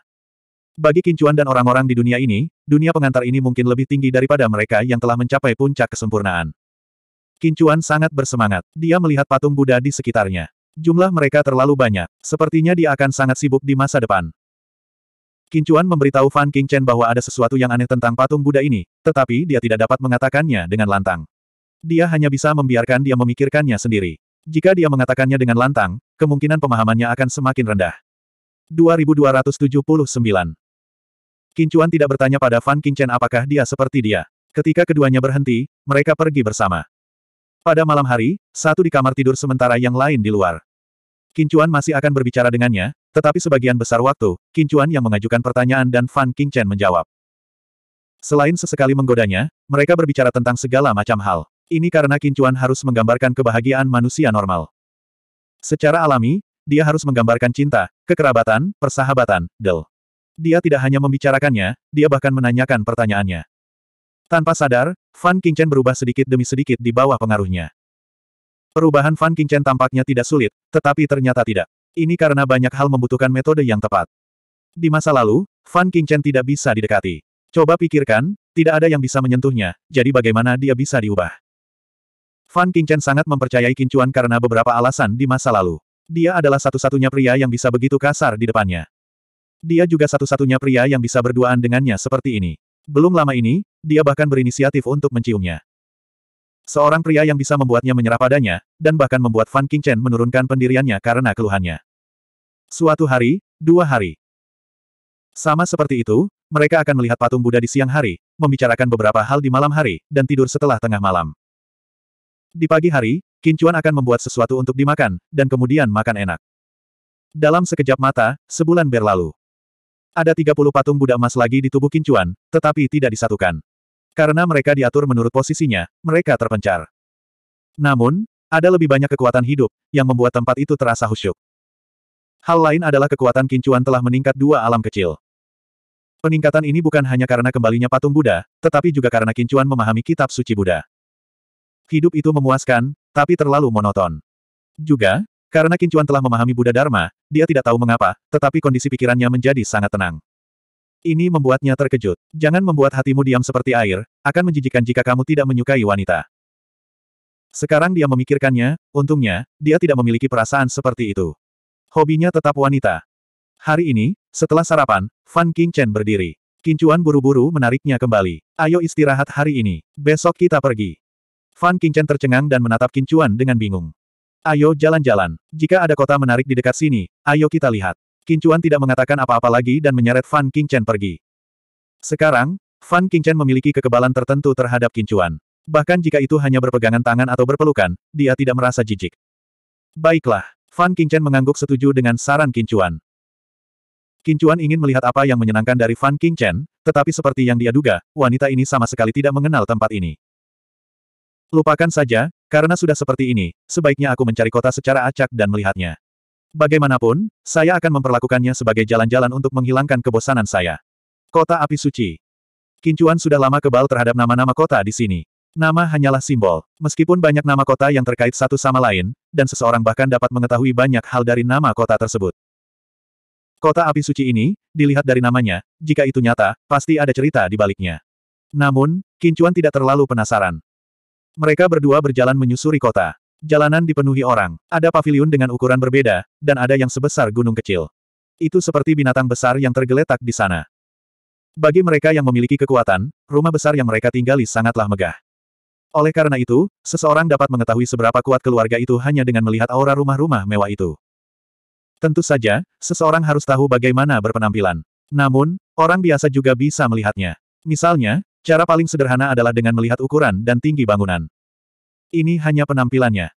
Bagi Kincuan dan orang-orang di dunia ini, dunia pengantar ini mungkin lebih tinggi daripada mereka yang telah mencapai puncak kesempurnaan. Kincuan sangat bersemangat. Dia melihat patung Buddha di sekitarnya. Jumlah mereka terlalu banyak. Sepertinya dia akan sangat sibuk di masa depan. Kincuan memberitahu Fan Qingchen bahwa ada sesuatu yang aneh tentang patung Buddha ini, tetapi dia tidak dapat mengatakannya dengan lantang. Dia hanya bisa membiarkan dia memikirkannya sendiri. Jika dia mengatakannya dengan lantang, kemungkinan pemahamannya akan semakin rendah. 2279 Kincuan tidak bertanya pada Fan Qingchen apakah dia seperti dia. Ketika keduanya berhenti, mereka pergi bersama. Pada malam hari, satu di kamar tidur sementara yang lain di luar. Kincuan masih akan berbicara dengannya, tetapi sebagian besar waktu, Kincuan yang mengajukan pertanyaan dan Fan Qingchen menjawab. Selain sesekali menggodanya, mereka berbicara tentang segala macam hal. Ini karena Kincuan harus menggambarkan kebahagiaan manusia normal. Secara alami, dia harus menggambarkan cinta, kekerabatan, persahabatan, del. Dia tidak hanya membicarakannya, dia bahkan menanyakan pertanyaannya. Tanpa sadar, Fan Qingchen berubah sedikit demi sedikit di bawah pengaruhnya. Perubahan Fan Qingchen tampaknya tidak sulit, tetapi ternyata tidak. Ini karena banyak hal membutuhkan metode yang tepat. Di masa lalu, Fan Qingchen tidak bisa didekati. Coba pikirkan, tidak ada yang bisa menyentuhnya, jadi bagaimana dia bisa diubah? Fan Qingchen sangat mempercayai Kincuan karena beberapa alasan di masa lalu. Dia adalah satu-satunya pria yang bisa begitu kasar di depannya. Dia juga satu-satunya pria yang bisa berduaan dengannya seperti ini. Belum lama ini, dia bahkan berinisiatif untuk menciumnya. Seorang pria yang bisa membuatnya menyerah padanya, dan bahkan membuat Fan Qingchen menurunkan pendiriannya karena keluhannya. Suatu hari, dua hari. Sama seperti itu, mereka akan melihat patung Buddha di siang hari, membicarakan beberapa hal di malam hari, dan tidur setelah tengah malam. Di pagi hari, Kincuan akan membuat sesuatu untuk dimakan, dan kemudian makan enak. Dalam sekejap mata, sebulan berlalu. Ada 30 patung Buddha emas lagi di tubuh Kincuan, tetapi tidak disatukan. Karena mereka diatur menurut posisinya, mereka terpencar. Namun, ada lebih banyak kekuatan hidup, yang membuat tempat itu terasa husyuk. Hal lain adalah kekuatan Kincuan telah meningkat dua alam kecil. Peningkatan ini bukan hanya karena kembalinya patung Buddha, tetapi juga karena Kincuan memahami kitab suci Buddha. Hidup itu memuaskan, tapi terlalu monoton. Juga, karena Kincuan telah memahami Buddha Dharma, dia tidak tahu mengapa, tetapi kondisi pikirannya menjadi sangat tenang. Ini membuatnya terkejut. Jangan membuat hatimu diam seperti air, akan menjijikan jika kamu tidak menyukai wanita. Sekarang dia memikirkannya, untungnya, dia tidak memiliki perasaan seperti itu. Hobinya tetap wanita. Hari ini, setelah sarapan, Fan King Chen berdiri. Kincuan buru-buru menariknya kembali. Ayo istirahat hari ini. Besok kita pergi. Fan Qingchen tercengang dan menatap Kincuan dengan bingung. Ayo jalan-jalan. Jika ada kota menarik di dekat sini, ayo kita lihat. Kincuan tidak mengatakan apa-apa lagi dan menyeret Fan Qingchen pergi. Sekarang, Fan Qingchen memiliki kekebalan tertentu terhadap Kincuan. Bahkan jika itu hanya berpegangan tangan atau berpelukan, dia tidak merasa jijik. Baiklah, Fan Qingchen mengangguk setuju dengan saran Kincuan. Kincuan ingin melihat apa yang menyenangkan dari Fan Qingchen, tetapi seperti yang dia duga, wanita ini sama sekali tidak mengenal tempat ini. Lupakan saja, karena sudah seperti ini, sebaiknya aku mencari kota secara acak dan melihatnya. Bagaimanapun, saya akan memperlakukannya sebagai jalan-jalan untuk menghilangkan kebosanan saya. Kota Api Suci Kincuan sudah lama kebal terhadap nama-nama kota di sini. Nama hanyalah simbol. Meskipun banyak nama kota yang terkait satu sama lain, dan seseorang bahkan dapat mengetahui banyak hal dari nama kota tersebut. Kota api suci ini, dilihat dari namanya, jika itu nyata, pasti ada cerita di baliknya. Namun, Kincuan tidak terlalu penasaran. Mereka berdua berjalan menyusuri kota. Jalanan dipenuhi orang, ada paviliun dengan ukuran berbeda, dan ada yang sebesar gunung kecil. Itu seperti binatang besar yang tergeletak di sana. Bagi mereka yang memiliki kekuatan, rumah besar yang mereka tinggali sangatlah megah. Oleh karena itu, seseorang dapat mengetahui seberapa kuat keluarga itu hanya dengan melihat aura rumah-rumah mewah itu. Tentu saja, seseorang harus tahu bagaimana berpenampilan. Namun, orang biasa juga bisa melihatnya. Misalnya, Cara paling sederhana adalah dengan melihat ukuran dan tinggi bangunan. Ini hanya penampilannya.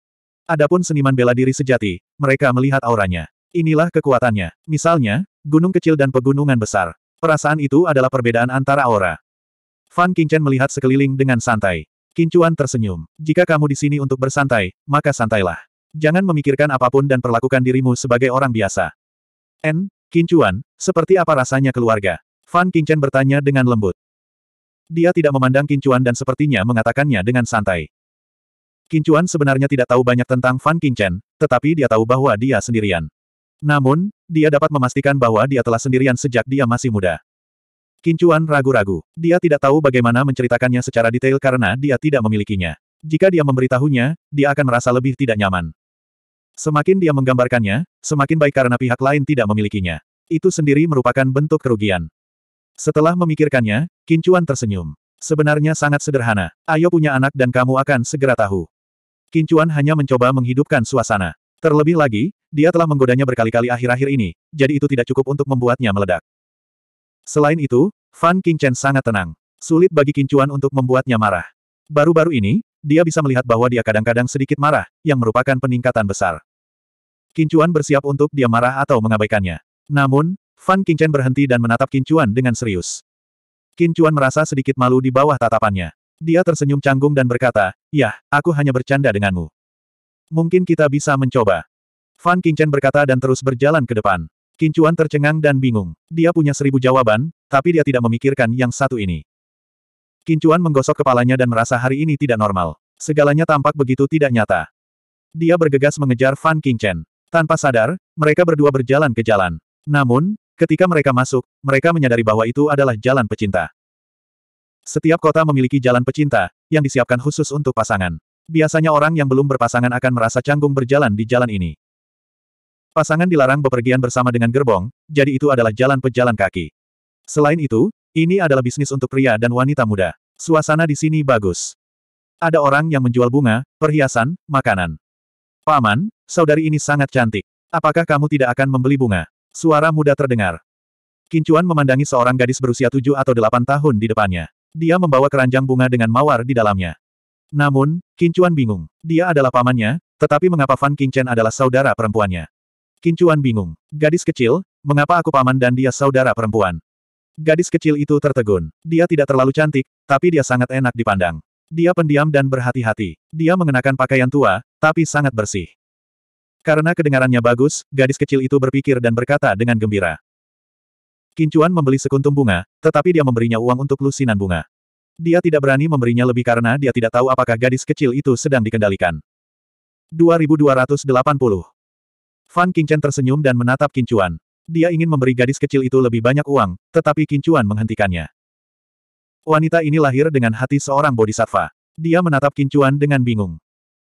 Adapun seniman bela diri sejati, mereka melihat auranya. Inilah kekuatannya. Misalnya, gunung kecil dan pegunungan besar. Perasaan itu adalah perbedaan antara aura. Fan Qingchen melihat sekeliling dengan santai. Kincuan tersenyum. Jika kamu di sini untuk bersantai, maka santailah. Jangan memikirkan apapun dan perlakukan dirimu sebagai orang biasa. N, Kincuan, seperti apa rasanya keluarga? Fan Qingchen bertanya dengan lembut. Dia tidak memandang Kincuan dan sepertinya mengatakannya dengan santai. Kincuan sebenarnya tidak tahu banyak tentang Fan Qingchen, tetapi dia tahu bahwa dia sendirian. Namun, dia dapat memastikan bahwa dia telah sendirian sejak dia masih muda. Kincuan ragu-ragu. Dia tidak tahu bagaimana menceritakannya secara detail karena dia tidak memilikinya. Jika dia memberitahunya, dia akan merasa lebih tidak nyaman. Semakin dia menggambarkannya, semakin baik karena pihak lain tidak memilikinya. Itu sendiri merupakan bentuk kerugian. Setelah memikirkannya, Kincuan tersenyum. Sebenarnya sangat sederhana. Ayo punya anak dan kamu akan segera tahu. Kincuan hanya mencoba menghidupkan suasana. Terlebih lagi, dia telah menggodanya berkali-kali akhir-akhir ini, jadi itu tidak cukup untuk membuatnya meledak. Selain itu, Fan Qingchen sangat tenang. Sulit bagi Kincuan untuk membuatnya marah. Baru-baru ini, dia bisa melihat bahwa dia kadang-kadang sedikit marah, yang merupakan peningkatan besar. Kincuan bersiap untuk dia marah atau mengabaikannya. Namun, Fan Qingchen berhenti dan menatap Kincuan dengan serius. Kincuan merasa sedikit malu di bawah tatapannya. Dia tersenyum canggung dan berkata, Yah, aku hanya bercanda denganmu. Mungkin kita bisa mencoba. Fan Qingchen berkata dan terus berjalan ke depan. Kincuan tercengang dan bingung. Dia punya seribu jawaban, tapi dia tidak memikirkan yang satu ini. Kincuan menggosok kepalanya dan merasa hari ini tidak normal. Segalanya tampak begitu tidak nyata. Dia bergegas mengejar Fan Qingchen. Tanpa sadar, mereka berdua berjalan ke jalan. Namun, Ketika mereka masuk, mereka menyadari bahwa itu adalah jalan pecinta. Setiap kota memiliki jalan pecinta, yang disiapkan khusus untuk pasangan. Biasanya orang yang belum berpasangan akan merasa canggung berjalan di jalan ini. Pasangan dilarang bepergian bersama dengan gerbong, jadi itu adalah jalan pejalan kaki. Selain itu, ini adalah bisnis untuk pria dan wanita muda. Suasana di sini bagus. Ada orang yang menjual bunga, perhiasan, makanan. Paman, saudari ini sangat cantik. Apakah kamu tidak akan membeli bunga? Suara muda terdengar. Kincuan memandangi seorang gadis berusia tujuh atau delapan tahun di depannya. Dia membawa keranjang bunga dengan mawar di dalamnya. Namun, Kincuan bingung. Dia adalah pamannya, tetapi mengapa Fan Qingchen adalah saudara perempuannya? Kincuan bingung. Gadis kecil, mengapa aku paman dan dia saudara perempuan? Gadis kecil itu tertegun. Dia tidak terlalu cantik, tapi dia sangat enak dipandang. Dia pendiam dan berhati-hati. Dia mengenakan pakaian tua, tapi sangat bersih. Karena kedengarannya bagus, gadis kecil itu berpikir dan berkata dengan gembira. Kincuan membeli sekuntum bunga, tetapi dia memberinya uang untuk lusinan bunga. Dia tidak berani memberinya lebih karena dia tidak tahu apakah gadis kecil itu sedang dikendalikan. 2280 Fan Qingchen tersenyum dan menatap Kincuan. Dia ingin memberi gadis kecil itu lebih banyak uang, tetapi Kincuan menghentikannya. Wanita ini lahir dengan hati seorang bodhisattva. Dia menatap Kincuan dengan bingung.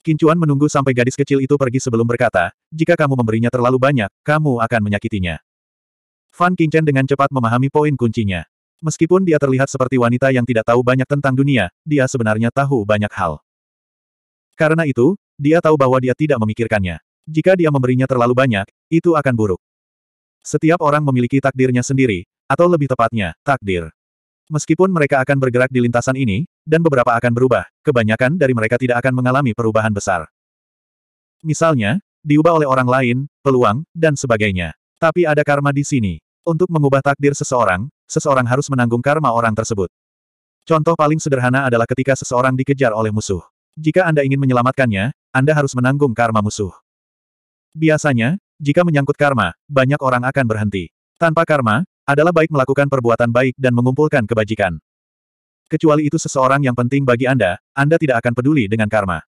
Kincuan menunggu sampai gadis kecil itu pergi sebelum berkata, jika kamu memberinya terlalu banyak, kamu akan menyakitinya. Fan Qingchen dengan cepat memahami poin kuncinya. Meskipun dia terlihat seperti wanita yang tidak tahu banyak tentang dunia, dia sebenarnya tahu banyak hal. Karena itu, dia tahu bahwa dia tidak memikirkannya. Jika dia memberinya terlalu banyak, itu akan buruk. Setiap orang memiliki takdirnya sendiri, atau lebih tepatnya, takdir. Meskipun mereka akan bergerak di lintasan ini, dan beberapa akan berubah, kebanyakan dari mereka tidak akan mengalami perubahan besar. Misalnya, diubah oleh orang lain, peluang, dan sebagainya. Tapi ada karma di sini. Untuk mengubah takdir seseorang, seseorang harus menanggung karma orang tersebut. Contoh paling sederhana adalah ketika seseorang dikejar oleh musuh. Jika Anda ingin menyelamatkannya, Anda harus menanggung karma musuh. Biasanya, jika menyangkut karma, banyak orang akan berhenti. Tanpa karma, adalah baik melakukan perbuatan baik dan mengumpulkan kebajikan. Kecuali itu seseorang yang penting bagi Anda, Anda tidak akan peduli dengan karma.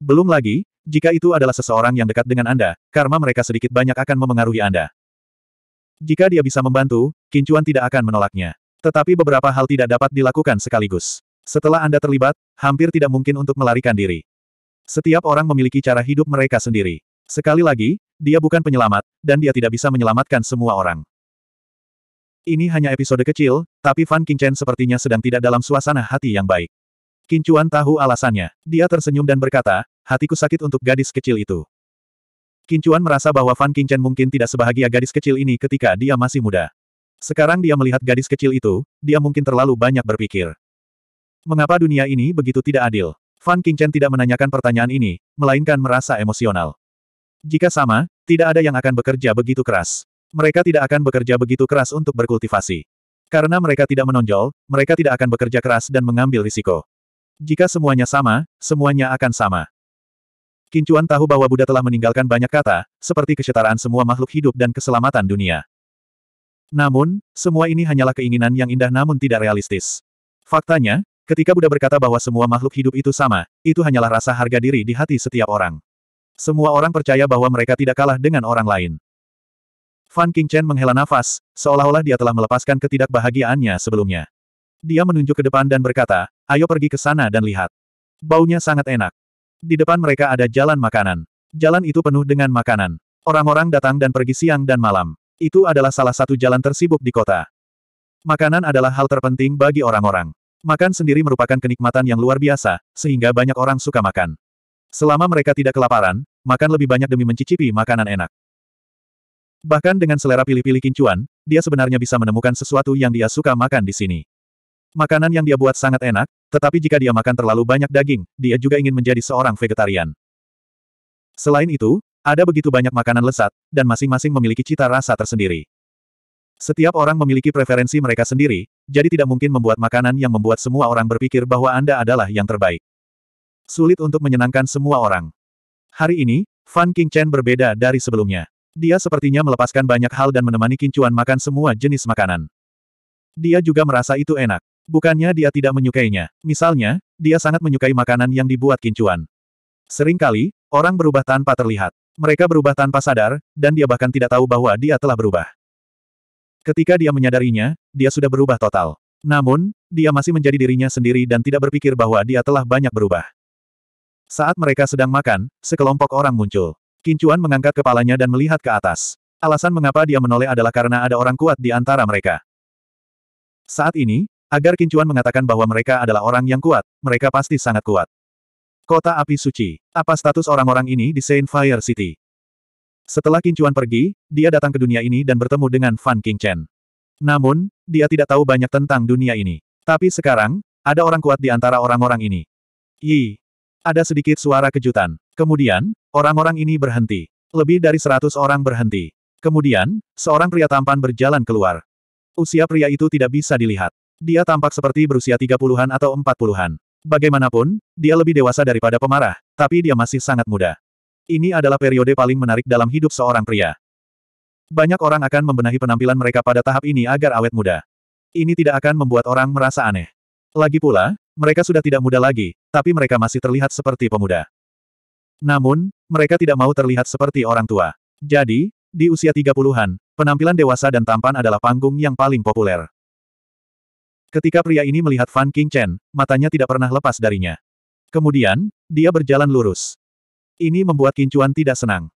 Belum lagi, jika itu adalah seseorang yang dekat dengan Anda, karma mereka sedikit banyak akan memengaruhi Anda. Jika dia bisa membantu, Kincuan tidak akan menolaknya. Tetapi beberapa hal tidak dapat dilakukan sekaligus. Setelah Anda terlibat, hampir tidak mungkin untuk melarikan diri. Setiap orang memiliki cara hidup mereka sendiri. Sekali lagi, dia bukan penyelamat, dan dia tidak bisa menyelamatkan semua orang. Ini hanya episode kecil, tapi Fan Qingchen sepertinya sedang tidak dalam suasana hati yang baik. Kincuan tahu alasannya. Dia tersenyum dan berkata, hatiku sakit untuk gadis kecil itu. Kincuan merasa bahwa Fan Qingchen mungkin tidak sebahagia gadis kecil ini ketika dia masih muda. Sekarang dia melihat gadis kecil itu, dia mungkin terlalu banyak berpikir. Mengapa dunia ini begitu tidak adil? Fan Qingchen tidak menanyakan pertanyaan ini, melainkan merasa emosional. Jika sama, tidak ada yang akan bekerja begitu keras. Mereka tidak akan bekerja begitu keras untuk berkultivasi. Karena mereka tidak menonjol, mereka tidak akan bekerja keras dan mengambil risiko. Jika semuanya sama, semuanya akan sama. Kincuan tahu bahwa Buddha telah meninggalkan banyak kata, seperti kesetaraan semua makhluk hidup dan keselamatan dunia. Namun, semua ini hanyalah keinginan yang indah namun tidak realistis. Faktanya, ketika Buddha berkata bahwa semua makhluk hidup itu sama, itu hanyalah rasa harga diri di hati setiap orang. Semua orang percaya bahwa mereka tidak kalah dengan orang lain. Fan Qingchen menghela nafas, seolah-olah dia telah melepaskan ketidakbahagiaannya sebelumnya. Dia menunjuk ke depan dan berkata, ayo pergi ke sana dan lihat. Baunya sangat enak. Di depan mereka ada jalan makanan. Jalan itu penuh dengan makanan. Orang-orang datang dan pergi siang dan malam. Itu adalah salah satu jalan tersibuk di kota. Makanan adalah hal terpenting bagi orang-orang. Makan sendiri merupakan kenikmatan yang luar biasa, sehingga banyak orang suka makan. Selama mereka tidak kelaparan, makan lebih banyak demi mencicipi makanan enak. Bahkan dengan selera pilih-pilih kincuan, dia sebenarnya bisa menemukan sesuatu yang dia suka makan di sini. Makanan yang dia buat sangat enak, tetapi jika dia makan terlalu banyak daging, dia juga ingin menjadi seorang vegetarian. Selain itu, ada begitu banyak makanan lesat, dan masing-masing memiliki cita rasa tersendiri. Setiap orang memiliki preferensi mereka sendiri, jadi tidak mungkin membuat makanan yang membuat semua orang berpikir bahwa Anda adalah yang terbaik. Sulit untuk menyenangkan semua orang. Hari ini, Fan King Chen berbeda dari sebelumnya. Dia sepertinya melepaskan banyak hal dan menemani Kincuan makan semua jenis makanan. Dia juga merasa itu enak. Bukannya dia tidak menyukainya. Misalnya, dia sangat menyukai makanan yang dibuat Kincuan. Seringkali, orang berubah tanpa terlihat. Mereka berubah tanpa sadar, dan dia bahkan tidak tahu bahwa dia telah berubah. Ketika dia menyadarinya, dia sudah berubah total. Namun, dia masih menjadi dirinya sendiri dan tidak berpikir bahwa dia telah banyak berubah. Saat mereka sedang makan, sekelompok orang muncul. Kincuan mengangkat kepalanya dan melihat ke atas. Alasan mengapa dia menoleh adalah karena ada orang kuat di antara mereka. Saat ini, agar Kincuan mengatakan bahwa mereka adalah orang yang kuat, mereka pasti sangat kuat. Kota Api Suci. Apa status orang-orang ini di Saint Fire City? Setelah Kincuan pergi, dia datang ke dunia ini dan bertemu dengan Fan Kingchen. Namun, dia tidak tahu banyak tentang dunia ini. Tapi sekarang, ada orang kuat di antara orang-orang ini. Yi. Ada sedikit suara kejutan. Kemudian, orang-orang ini berhenti. Lebih dari seratus orang berhenti. Kemudian, seorang pria tampan berjalan keluar. Usia pria itu tidak bisa dilihat. Dia tampak seperti berusia tiga puluhan atau empat puluhan. Bagaimanapun, dia lebih dewasa daripada pemarah, tapi dia masih sangat muda. Ini adalah periode paling menarik dalam hidup seorang pria. Banyak orang akan membenahi penampilan mereka pada tahap ini agar awet muda. Ini tidak akan membuat orang merasa aneh. Lagi pula, mereka sudah tidak muda lagi, tapi mereka masih terlihat seperti pemuda. Namun, mereka tidak mau terlihat seperti orang tua. Jadi, di usia 30-an, penampilan dewasa dan tampan adalah panggung yang paling populer. Ketika pria ini melihat Fan King Chen, matanya tidak pernah lepas darinya. Kemudian, dia berjalan lurus. Ini membuat Kincuan tidak senang.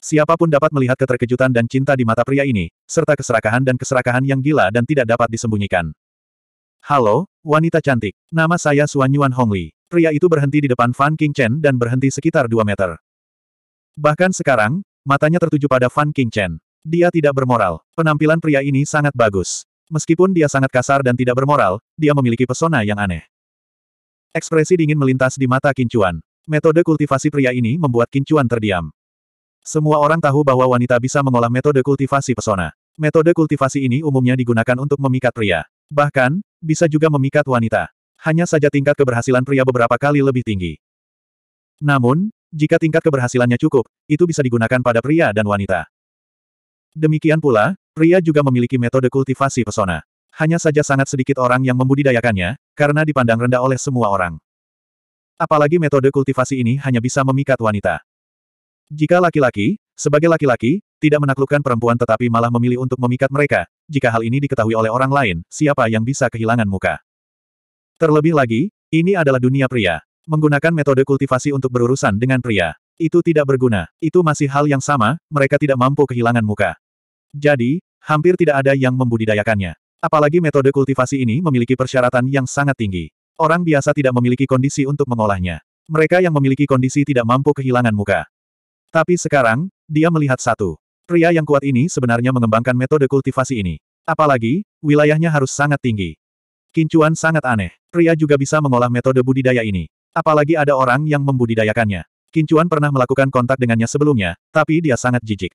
Siapapun dapat melihat keterkejutan dan cinta di mata pria ini, serta keserakahan dan keserakahan yang gila dan tidak dapat disembunyikan. Halo, wanita cantik. Nama saya Suan Yuan Hongli. Pria itu berhenti di depan Fan King Chen dan berhenti sekitar 2 meter. Bahkan sekarang, matanya tertuju pada Fan King Chen. Dia tidak bermoral. Penampilan pria ini sangat bagus. Meskipun dia sangat kasar dan tidak bermoral, dia memiliki pesona yang aneh. Ekspresi dingin melintas di mata Kincuan. Metode kultivasi pria ini membuat Kincuan terdiam. Semua orang tahu bahwa wanita bisa mengolah metode kultivasi pesona. Metode kultivasi ini umumnya digunakan untuk memikat pria. Bahkan, bisa juga memikat wanita. Hanya saja tingkat keberhasilan pria beberapa kali lebih tinggi. Namun, jika tingkat keberhasilannya cukup, itu bisa digunakan pada pria dan wanita. Demikian pula, pria juga memiliki metode kultivasi pesona. Hanya saja sangat sedikit orang yang membudidayakannya, karena dipandang rendah oleh semua orang. Apalagi metode kultivasi ini hanya bisa memikat wanita. Jika laki-laki, sebagai laki-laki, tidak menaklukkan perempuan tetapi malah memilih untuk memikat mereka, jika hal ini diketahui oleh orang lain, siapa yang bisa kehilangan muka. Terlebih lagi, ini adalah dunia pria. Menggunakan metode kultivasi untuk berurusan dengan pria. Itu tidak berguna, itu masih hal yang sama, mereka tidak mampu kehilangan muka. Jadi, hampir tidak ada yang membudidayakannya. Apalagi metode kultivasi ini memiliki persyaratan yang sangat tinggi. Orang biasa tidak memiliki kondisi untuk mengolahnya. Mereka yang memiliki kondisi tidak mampu kehilangan muka. Tapi sekarang, dia melihat satu. Pria yang kuat ini sebenarnya mengembangkan metode kultivasi ini. Apalagi, wilayahnya harus sangat tinggi. Kincuan sangat aneh. Pria juga bisa mengolah metode budidaya ini. Apalagi ada orang yang membudidayakannya. Kincuan pernah melakukan kontak dengannya sebelumnya, tapi dia sangat jijik.